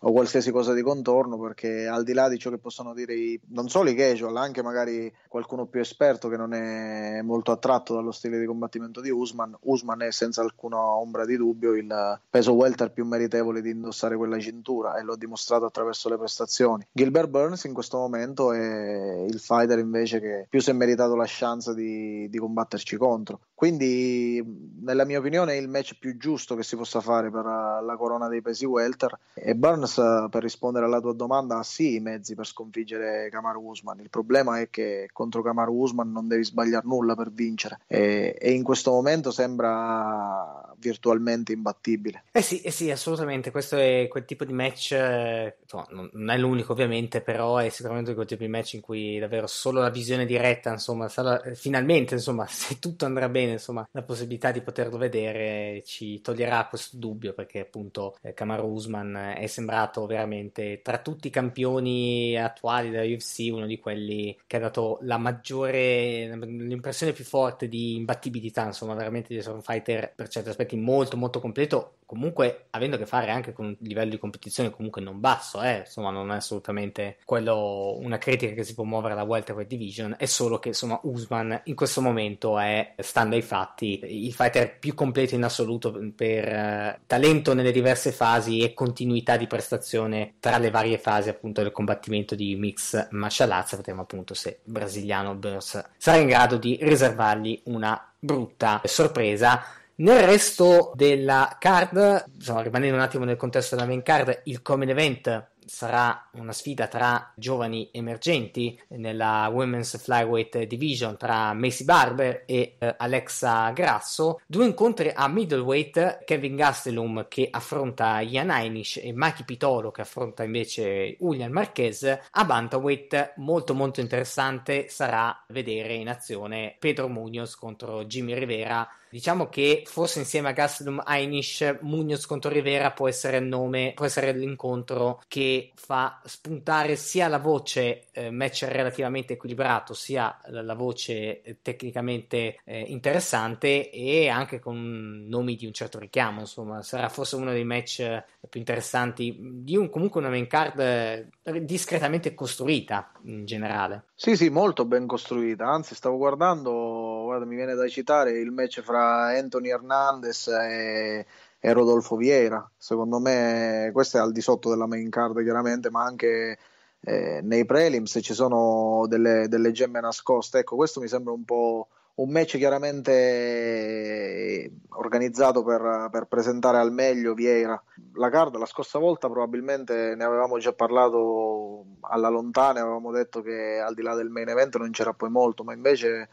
o qualsiasi cosa di contorno perché al di là di ciò che che possono dire i, non solo i casual, anche magari qualcuno più esperto che non è molto attratto dallo stile di combattimento di Usman. Usman è senza alcuna ombra di dubbio il peso welter più meritevole di indossare quella cintura e l'ho dimostrato attraverso le prestazioni. Gilbert Burns in questo momento è il fighter invece che più si è meritato la chance di, di combatterci contro. Quindi, nella mia opinione, è il match più giusto che si possa fare per eh, la corona dei pesi welter. E Burns, eh, per rispondere alla tua domanda, ha sì i mezzi per sconfiggere Kamaru Usman. Il problema è che contro Kamaru Usman non devi sbagliare nulla per vincere. E, e in questo momento sembra virtualmente imbattibile. Eh sì, eh sì assolutamente, questo è quel tipo di match, eh, non è l'unico ovviamente, però è sicuramente quel tipo di match in cui davvero solo la visione diretta, insomma, sarà, eh, finalmente, insomma, se tutto andrà bene, insomma, la possibilità di poterlo vedere ci toglierà questo dubbio, perché appunto eh, Kamaru Usman è sembrato veramente tra tutti i campioni attuali della UFC uno di quelli che ha dato la maggiore, l'impressione più forte di imbattibilità, insomma, veramente di essere un fighter per certi aspetti marketing molto molto completo, comunque avendo a che fare anche con un livello di competizione comunque non basso, eh? insomma non è assolutamente quello una critica che si può muovere alla welterweight division, è solo che insomma Usman in questo momento è, stando ai fatti, il fighter più completo in assoluto per eh, talento nelle diverse fasi e continuità di prestazione tra le varie fasi appunto del combattimento di Mix Mashalazza, vedremo appunto se brasiliano Burns sarà in grado di riservargli una brutta sorpresa nel resto della card, insomma, rimanendo un attimo nel contesto della main card, il common event sarà una sfida tra giovani emergenti nella Women's Flyweight Division tra Macy Barber e eh, Alexa Grasso. Due incontri a middleweight, Kevin Gastelum che affronta Ian Einish e Maki Pitolo che affronta invece Julian Marquez. A bantamweight molto molto interessante sarà vedere in azione Pedro Munoz contro Jimmy Rivera Diciamo che forse insieme a Gastelum Einish, Munoz contro Rivera può essere il nome, può essere l'incontro che fa spuntare sia la voce eh, match relativamente equilibrato, sia la, la voce eh, tecnicamente eh, interessante e anche con nomi di un certo richiamo. Insomma, sarà forse uno dei match eh, più interessanti di un, comunque una main card eh, discretamente costruita in generale. Sì, sì, molto ben costruita. Anzi, stavo guardando guarda, mi viene da citare il match fra Anthony Hernandez e, e Rodolfo Vieira. Secondo me, questo è al di sotto della main card, chiaramente, ma anche eh, nei prelims ci sono delle, delle, gemme nascoste. Ecco, questo mi sembra un po' un match chiaramente eh, organizzato per, per, presentare al meglio Vieira. La card la scorsa volta probabilmente ne avevamo già parlato alla lontana, avevamo detto che al di là del main event non c'era poi molto, ma invece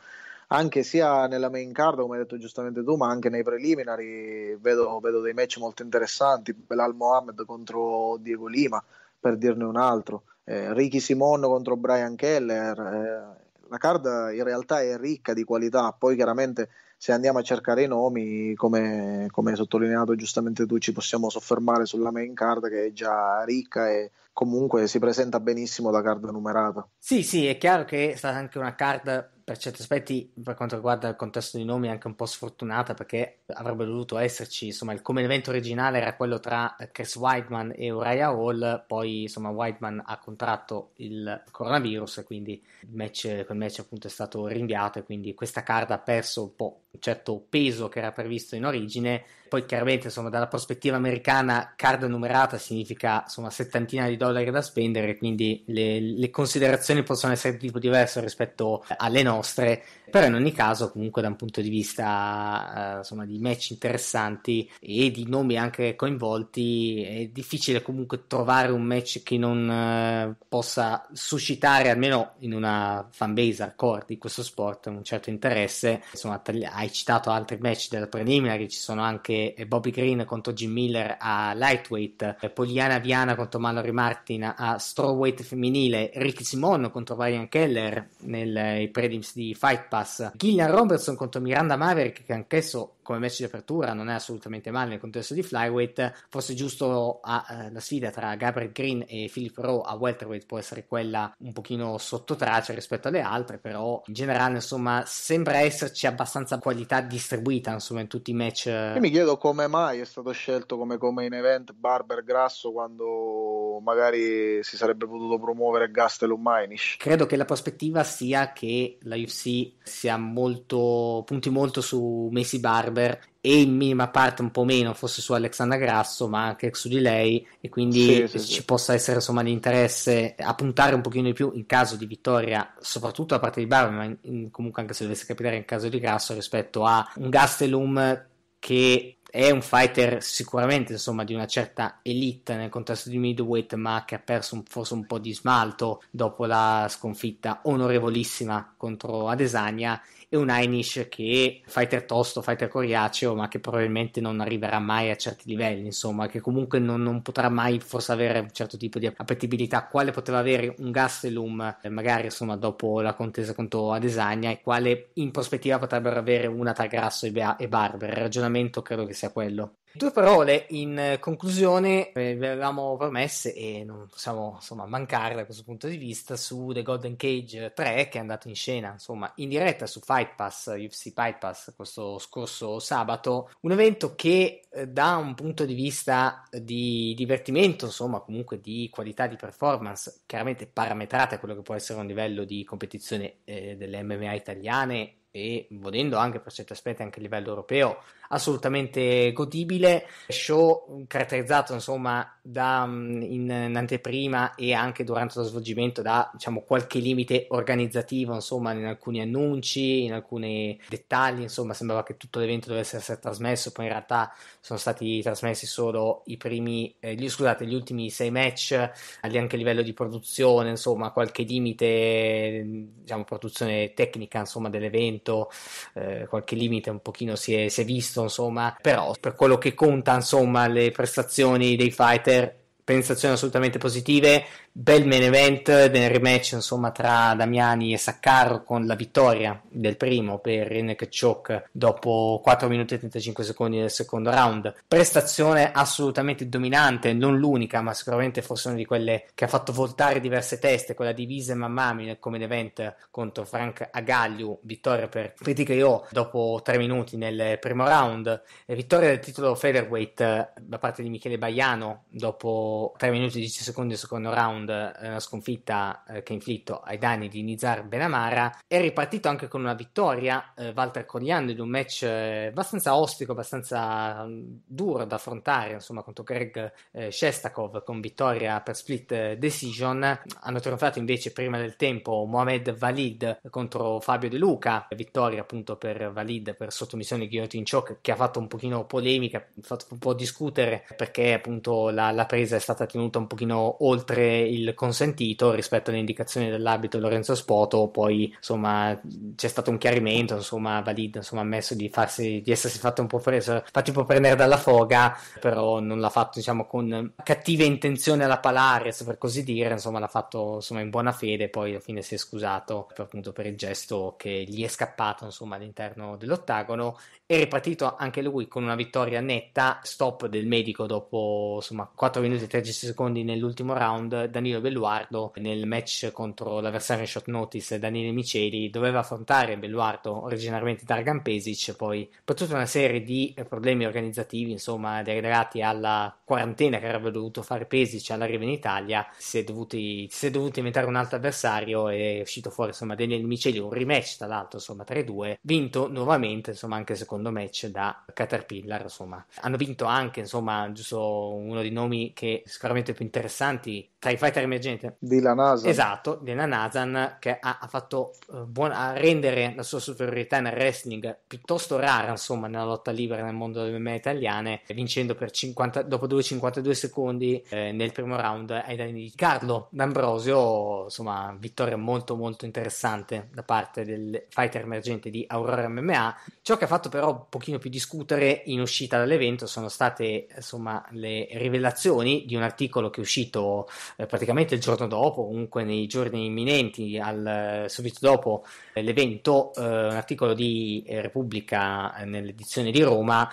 anche sia nella main card, come hai detto giustamente tu, ma anche nei preliminari vedo, vedo dei match molto interessanti. Belal Mohamed contro Diego Lima, per dirne un altro, eh, Ricky Simon contro Brian Keller. Eh, la card in realtà è ricca di qualità, poi chiaramente se andiamo a cercare i nomi, come, come hai sottolineato giustamente tu, ci possiamo soffermare sulla main card che è già ricca e comunque si presenta benissimo la card numerata. Sì, sì, è chiaro che è stata anche una card per certi aspetti, per quanto riguarda il contesto dei nomi, anche un po' sfortunata perché avrebbe dovuto esserci, insomma, il come evento originale era quello tra Chris Whiteman e Uriah Hall, poi insomma Whiteman ha contratto il coronavirus e quindi il match, quel match appunto è stato rinviato e quindi questa card ha perso un po' certo peso che era previsto in origine poi chiaramente insomma, dalla prospettiva americana card numerata significa insomma, settantina di dollari da spendere, quindi le, le, considerazioni possono essere di tipo diverso rispetto alle nostre, però in ogni caso comunque da un punto di vista eh, insomma, di match interessanti e di nomi anche coinvolti è difficile comunque trovare un match che non eh, possa suscitare almeno in una fanbase core di questo sport un certo interesse. Insomma, hai citato altri match della preliminare, ci sono anche Bobby Green contro Jim Miller a lightweight, Poliana Viana contro Mallory Martin a strawweight femminile, Ricky Simon contro Brian Keller nei prelims di Fight Pass, Gillian Robertson contro Miranda Maverick che anch'esso come match di apertura non è assolutamente male nel contesto di flyweight forse giusto a, ah, eh, la sfida tra Gabriel Green e Philip Rowe a welterweight può essere quella un pochino sotto traccia rispetto alle altre però in generale insomma sembra esserci abbastanza qualità distribuita insomma in tutti i match io mi chiedo come mai è stato scelto come come in event Barber Grasso quando magari si sarebbe potuto promuovere Gastelum Mainish. Credo che la prospettiva sia che la UFC sia molto, punti molto su Macy Barber e in minima parte un po' meno forse su Alexandra Grasso ma anche su di lei e quindi sì, sì, ci sì. possa essere insomma l'interesse a puntare un pochino di più in caso di vittoria soprattutto da parte di Barber ma in, comunque anche se dovesse capitare in caso di Grasso rispetto a un Gastelum che è un fighter sicuramente insomma di una certa elite nel contesto di middleweight ma che ha perso un, forse un po' di smalto dopo la sconfitta onorevolissima contro Adesanya e un Einish che fighter tosto, fighter coriaceo, ma che probabilmente non arriverà mai a certi livelli, insomma, che comunque non, non potrà mai forse avere un certo tipo di appetibilità, quale poteva avere un Gastelum eh, magari insomma dopo la contesa contro Adesagna e quale in prospettiva potrebbero avere una tra Grasso e, Be- e Barber, il ragionamento credo che sia quello. Due parole in conclusione, eh, vi avevamo promesse e non possiamo insomma mancarle da questo punto di vista su The Golden Cage 3 che è andato in scena insomma in diretta su Fight Pass, UFC Fight Pass questo scorso sabato, un evento che eh, da un punto di vista di divertimento insomma comunque di qualità di performance chiaramente parametrata a quello che può essere un livello di competizione eh, delle MMA italiane e volendo anche per certi aspetti anche a livello europeo assolutamente godibile, show caratterizzato insomma da, mm, in, in, anteprima e anche durante lo svolgimento da diciamo, qualche limite organizzativo insomma in alcuni annunci, in alcuni dettagli, insomma sembrava che tutto l'evento dovesse essere trasmesso, poi in realtà sono stati trasmessi solo i primi, eh, gli, scusate, gli ultimi sei match anche a livello di produzione, insomma qualche limite, diciamo produzione tecnica insomma dell'evento, eh, qualche limite un pochino si è, si è visto insomma, però per quello che conta, insomma, le prestazioni dei fighter, prestazioni assolutamente positive, bel main event del rematch insomma tra Damiani e Saccaro con la vittoria del primo per Renek Chok dopo 4 minuti e 35 secondi del secondo round prestazione assolutamente dominante non l'unica ma sicuramente forse una di quelle che ha fatto voltare diverse teste quella di Vise Mammami nel come event contro Frank Agagliu vittoria per PTKO dopo 3 minuti nel primo round e vittoria del titolo featherweight eh, da parte di Michele Baiano dopo 3 minuti e 10 secondi del secondo round round, eh, una sconfitta eh, che ha inflitto ai danni di Nizar Benamara, è ripartito anche con una vittoria, eh, Walter Cogliano, in un match eh, abbastanza ostico, abbastanza mm, duro da affrontare, insomma, contro Greg Shestakov, con vittoria per split decision. Hanno trionfato invece prima del tempo Mohamed Valid contro Fabio De Luca, vittoria appunto per Valid per sottomissione Guillotine Choc, che ha fatto un pochino polemica, ha fatto un po' discutere perché appunto la, la presa è stata tenuta un pochino oltre il consentito rispetto alle indicazioni dell'abito Lorenzo Spoto, poi insomma c'è stato un chiarimento, insomma Valid insomma, ha ammesso di, farsi, di essersi fatto un po, preso, fatti un po' prendere dalla foga, però non l'ha fatto diciamo con cattive intenzioni alla Palares per così dire, insomma l'ha fatto insomma in buona fede, poi alla fine si è scusato per, appunto per il gesto che gli è scappato insomma all'interno dell'ottagono è ripartito anche lui con una vittoria netta, stop del medico dopo insomma 4 minuti e 13 secondi nell'ultimo round, Daniele Danilo Belluardo nel match contro l'avversario Shot Notice Daniele Miceli doveva affrontare Belluardo originariamente Dargan Pesic poi per tutta una serie di problemi organizzativi insomma legati alla quarantena che avrebbe dovuto fare Pesic all'arrivo in Italia si è, dovuti, si è dovuto inventare un altro avversario è uscito fuori insomma Daniele Miceli un rematch tra l'altro insomma 3-2 vinto nuovamente insomma anche secondo match da Caterpillar insomma hanno vinto anche insomma giusto uno dei nomi che sicuramente più interessanti tra i fight fighter emergente Dylan Hazan esatto Dylan Hazan che ha, ha fatto uh, eh, buona, a rendere la sua superiorità nel wrestling piuttosto rara insomma nella lotta libera nel mondo delle MMA italiane vincendo per 50, dopo 2,52 secondi eh, nel primo round ai danni di Carlo D'Ambrosio insomma vittoria molto molto interessante da parte del fighter emergente di Aurora MMA ciò che ha fatto però un pochino più discutere in uscita dall'evento sono state insomma le rivelazioni di un articolo che è uscito eh, praticamente praticamente il giorno dopo, comunque nei giorni imminenti, al, eh, subito dopo eh, l'evento, eh, un articolo di eh, Repubblica eh, nell'edizione di Roma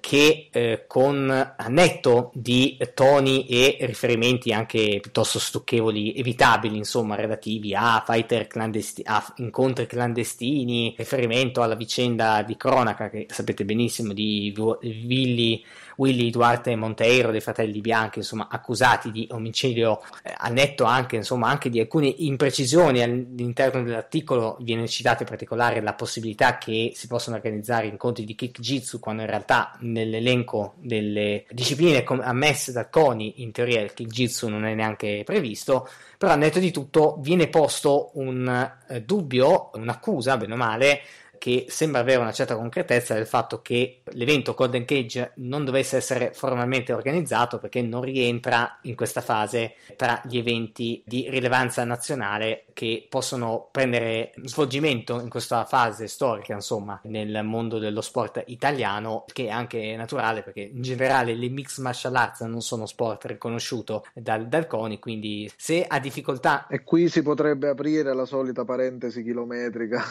che con annetto di toni e riferimenti anche piuttosto stucchevoli, evitabili, insomma, relativi a fighter clandestini, a incontri clandestini, riferimento alla vicenda di cronaca che sapete benissimo di Villi. Willy Duarte Monteiro dei Fratelli Bianchi, insomma, accusati di omicidio eh, al netto anche, insomma, anche di alcune imprecisioni all'interno dell'articolo viene citata in particolare la possibilità che si possano organizzare incontri di kickjitsu quando in realtà nell'elenco delle discipline com- ammesse da CONI in teoria il kickjitsu non è neanche previsto, però a netto di tutto viene posto un eh, dubbio, un'accusa, bene o male, che sembra avere una certa concretezza del fatto che l'evento Golden Cage non dovesse essere formalmente organizzato perché non rientra in questa fase tra gli eventi di rilevanza nazionale che possono prendere svolgimento in questa fase storica, insomma, nel mondo dello sport italiano, che è anche naturale perché in generale le mix martial arts non sono sport riconosciuto dal, dal CONI, quindi se ha difficoltà... E qui si potrebbe aprire la solita parentesi chilometrica.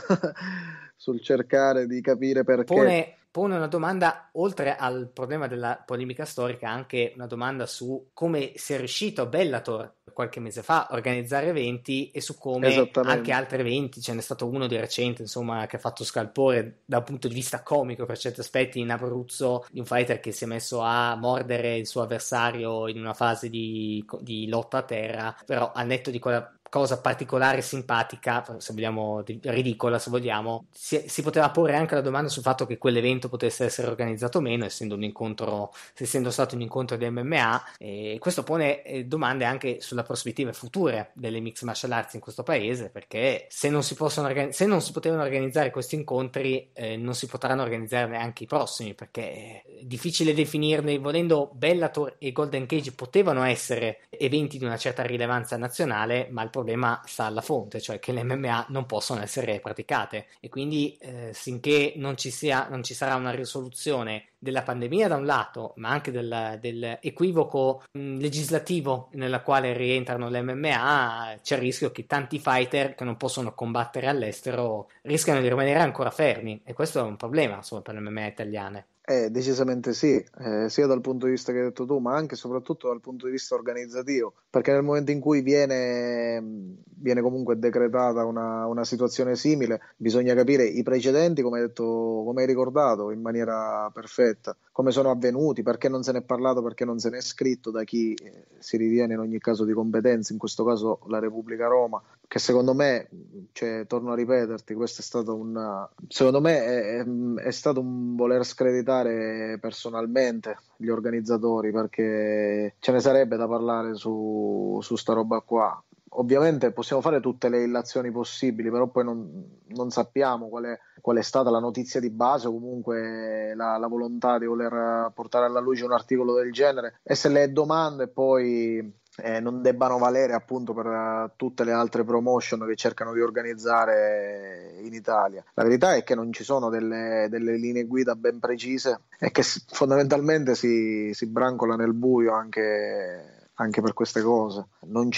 sul cercare di capire perché. Pone, pone una domanda, oltre al problema della polemica storica, anche una domanda su come si è riuscito Bellator qualche mese fa a organizzare eventi e su come anche altri eventi, ce n'è stato uno di recente insomma che ha fatto scalpore dal punto di vista comico per certi aspetti in Abruzzo di un fighter che si è messo a mordere il suo avversario in una fase di, di lotta a terra però al netto di quella cosa particolare, simpatica, se vogliamo, ridicola, se vogliamo, si, si, poteva porre anche la domanda sul fatto che quell'evento potesse essere organizzato o meno, essendo, un incontro, essendo stato un incontro di MMA. E questo pone eh, domande anche sulla prospettiva futura delle mix martial arts in questo paese, perché se non si, possono, se non si potevano organizzare questi incontri, eh, non si potranno organizzarne anche i prossimi, perché è eh, difficile definirne, volendo Bellator e Golden Cage potevano essere eventi di una certa rilevanza nazionale, ma il problema sta alla fonte, cioè che le MMA non possono essere praticate e quindi eh, sinché non ci, sia, non ci sarà una risoluzione della pandemia da un lato, ma anche del, dell'equivoco mh, mm, legislativo nella quale rientrano le MMA, c'è il rischio che tanti fighter che non possono combattere all'estero rischiano di rimanere ancora fermi e questo è un problema insomma, per le MMA italiane. Eh, decisamente sì, eh, sia dal punto di vista che hai detto tu, ma anche e soprattutto dal punto di vista organizzativo, perché nel momento in cui viene, mm, viene comunque decretata una, una, situazione simile, bisogna capire i precedenti, come hai, detto, come hai ricordato, in maniera perfetta come sono avvenuti, perché non se ne è parlato, perché non se ne è scritto da chi eh, si ritiene in ogni caso di competenza, in questo caso la Repubblica Roma, che secondo me, cioè, torno a ripeterti, questo è stato un secondo me è, è, stato un voler screditare personalmente gli organizzatori perché ce ne sarebbe da parlare su, su sta roba qua ovviamente possiamo fare tutte le illazioni possibili, però poi non, non sappiamo qual è, qual è, stata la notizia di base o comunque la, la, volontà di voler portare alla luce un articolo del genere e se le domande poi eh, non debbano valere appunto per eh, tutte le altre promotion che cercano di organizzare in Italia. La verità è che non ci sono delle, delle linee guida ben precise e che fondamentalmente si, si brancola nel buio anche anche per queste cose. Non,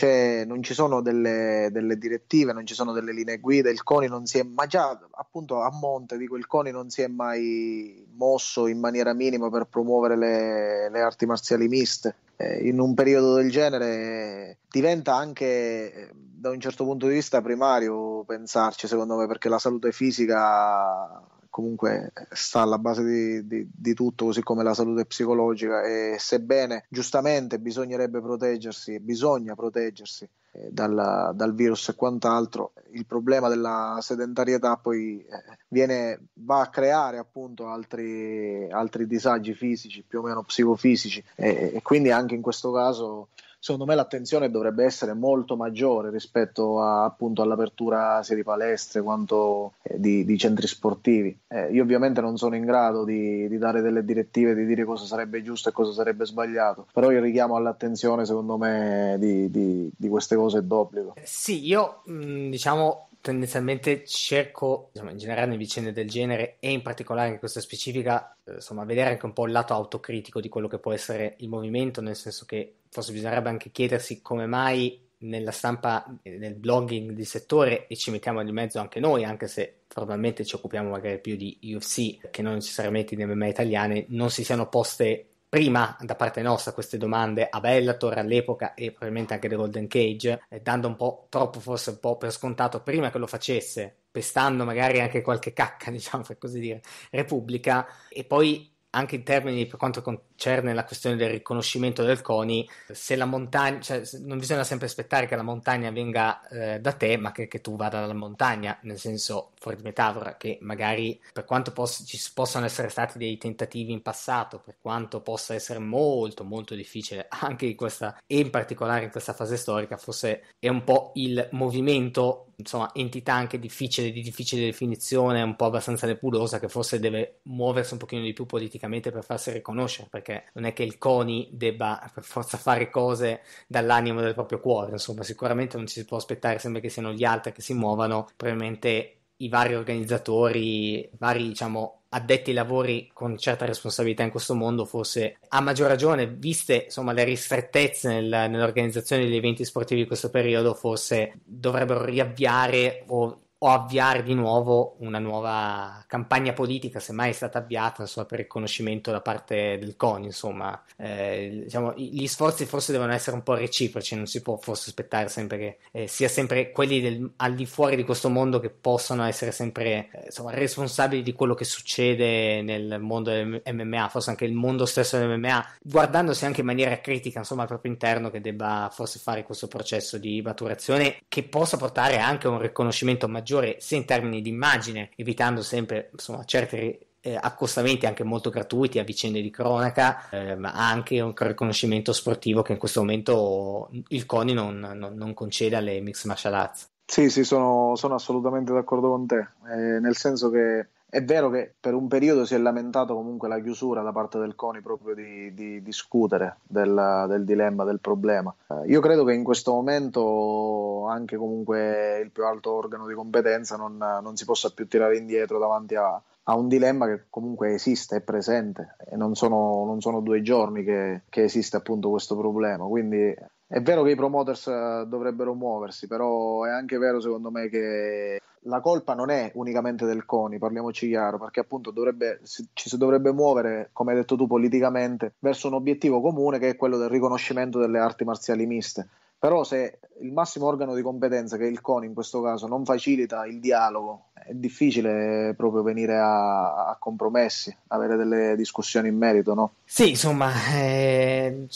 non ci sono delle, delle, direttive, non ci sono delle linee guida, il CONI non si è, mai, già appunto a monte di quel CONI non si è mai mosso in maniera minima per promuovere le, le arti marziali miste. Eh, in un periodo del genere diventa anche eh, da un certo punto di vista primario pensarci, secondo me, perché la salute fisica comunque sta alla base di, di, di tutto, così come la salute psicologica e sebbene giustamente bisognerebbe proteggersi, bisogna proteggersi eh, dal, dal, virus e quant'altro, il problema della sedentarietà poi eh, viene, va a creare appunto altri, altri disagi fisici, più o meno psicofisici e, e quindi anche in questo caso secondo me l'attenzione dovrebbe essere molto maggiore rispetto a, appunto all'apertura sia di palestre quanto eh, di, di, centri sportivi. Eh, io ovviamente non sono in grado di, di, dare delle direttive, di dire cosa sarebbe giusto e cosa sarebbe sbagliato, però il richiamo all'attenzione secondo me di, di queste cose è d'obbligo. Sì, io mh, mm, diciamo tendenzialmente cerco, insomma, in generale in vicende del genere e in particolare in questa specifica, eh, insomma, vedere anche un po' il lato autocritico di quello che può essere il movimento, nel senso che forse bisognerebbe anche chiedersi come mai nella stampa, eh, nel blogging di settore e ci mettiamo di mezzo anche noi, anche se formalmente ci occupiamo magari più di UFC che non necessariamente di MMA italiane, non si siano poste prima da parte nostra queste domande a Bellator all'epoca e probabilmente anche The Golden Cage, eh, dando un po' troppo forse un po' per scontato prima che lo facesse, pestando magari anche qualche cacca, diciamo per così dire, Repubblica e poi anche in termini per quanto concerne la questione del riconoscimento del CONI, se la montagna, cioè, non bisogna sempre aspettare che la montagna venga eh, da te, ma che, che, tu vada dalla montagna, nel senso, fuori di metafora, che magari per quanto poss- ci possano essere stati dei tentativi in passato, per quanto possa essere molto molto difficile anche in questa, e in particolare in questa fase storica, forse è un po' il movimento insomma, entità anche difficile, di difficile definizione, un po' abbastanza nebulosa, che forse deve muoversi un pochino di più politicamente per farsi riconoscere, perché non è che il CONI debba per forza fare cose dall'animo del proprio cuore, insomma, sicuramente non ci si può aspettare sempre che siano gli altri che si muovano, probabilmente i vari organizzatori, i vari diciamo addetti ai lavori con certa responsabilità in questo mondo, forse a maggior ragione, viste insomma, le ristrettezze nel, nell'organizzazione degli eventi sportivi di questo periodo, forse dovrebbero riavviare o o avviare di nuovo una nuova campagna politica, semmai è stata avviata insomma, per riconoscimento da parte del CONI. Insomma, eh, diciamo, gli sforzi forse devono essere un po' reciproci, non si può forse aspettare sempre che eh, sia sempre quelli del, al di fuori di questo mondo che possano essere sempre eh, insomma, responsabili di quello che succede nel mondo del MMA, forse anche il mondo stesso dell'MMA, guardandosi anche in maniera critica insomma, al proprio interno che debba forse fare questo processo di maturazione che possa portare anche a un riconoscimento maggiore maggiore sia in termini di immagine, evitando sempre insomma, certi eh, accostamenti anche molto gratuiti a vicende di cronaca, eh, ma anche un riconoscimento sportivo che in questo momento il CONI non, non, non concede alle mix martial arts. Sì, sì, sono, sono assolutamente d'accordo con te, eh, nel senso che è vero che per un periodo si è lamentato comunque la chiusura da parte del CONI proprio di, di discutere del, del, dilemma, del problema. Eh, io credo che in questo momento anche comunque il più alto organo di competenza non, non si possa più tirare indietro davanti a, a un dilemma che comunque esiste, è presente e non sono, non sono due giorni che, che esiste appunto questo problema. Quindi è vero che i promoters eh, dovrebbero muoversi, però è anche vero secondo me che la colpa non è unicamente del CONI, parliamoci chiaro, perché appunto dovrebbe, ci si dovrebbe muovere, come hai detto tu, politicamente verso un obiettivo comune che è quello del riconoscimento delle arti marziali miste. Però se il massimo organo di competenza, che è il CONI in questo caso, non facilita il dialogo, è difficile proprio venire a, a compromessi, avere delle discussioni in merito, no? Sì, insomma, eh,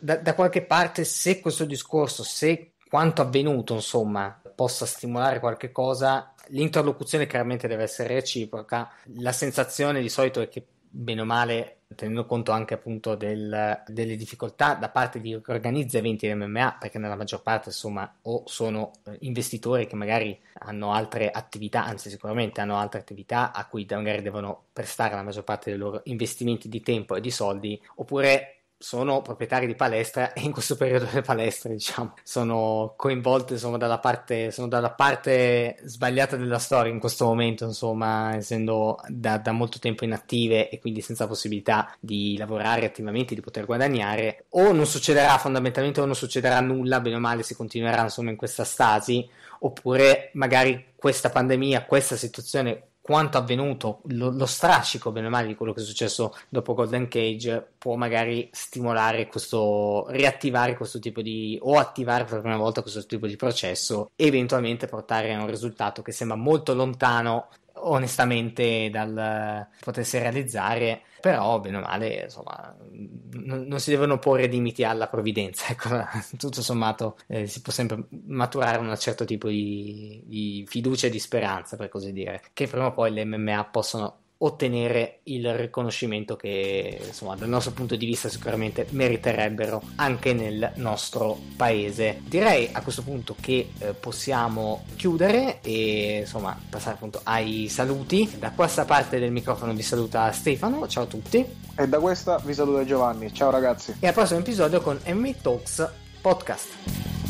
da, da qualche parte se questo discorso, se quanto avvenuto, insomma, possa stimolare qualche cosa, l'interlocuzione chiaramente deve essere reciproca. La sensazione di solito è che, bene o male, tenendo conto anche appunto del, delle difficoltà da parte di chi organizza eventi MMA, perché nella maggior parte insomma o sono eh, investitori che magari hanno altre attività, anzi sicuramente hanno altre attività a cui magari devono prestare la maggior parte dei loro investimenti di tempo e di soldi, oppure sono proprietari di palestra e in questo periodo le palestre, diciamo, sono coinvolte, insomma, dalla parte, sono dalla parte sbagliata della storia in questo momento, insomma, essendo da, da molto tempo inattive e quindi senza possibilità di lavorare attivamente, di poter guadagnare, o non succederà fondamentalmente o non succederà nulla, bene o male si continuerà, insomma, in questa stasi, oppure magari questa pandemia, questa situazione quanto avvenuto, lo, lo strascico bene o male di quello che è successo dopo Golden Cage può magari stimolare questo, riattivare questo tipo di, o attivare per la prima volta questo tipo di processo e eventualmente portare a un risultato che sembra molto lontano onestamente dal potersi realizzare, però bene o male, insomma, n- non si devono porre limiti alla provvidenza, ecco, tutto sommato eh, si può sempre maturare un certo tipo di, di fiducia e di speranza, per così dire, che prima o poi le MMA possono ottenere il riconoscimento che insomma dal nostro punto di vista sicuramente meriterebbero anche nel nostro paese direi a questo punto che eh, possiamo chiudere e insomma passare appunto ai saluti da questa parte del microfono vi saluta Stefano ciao a tutti e da questa vi saluta Giovanni ciao ragazzi e al prossimo episodio con MMI Talks Podcast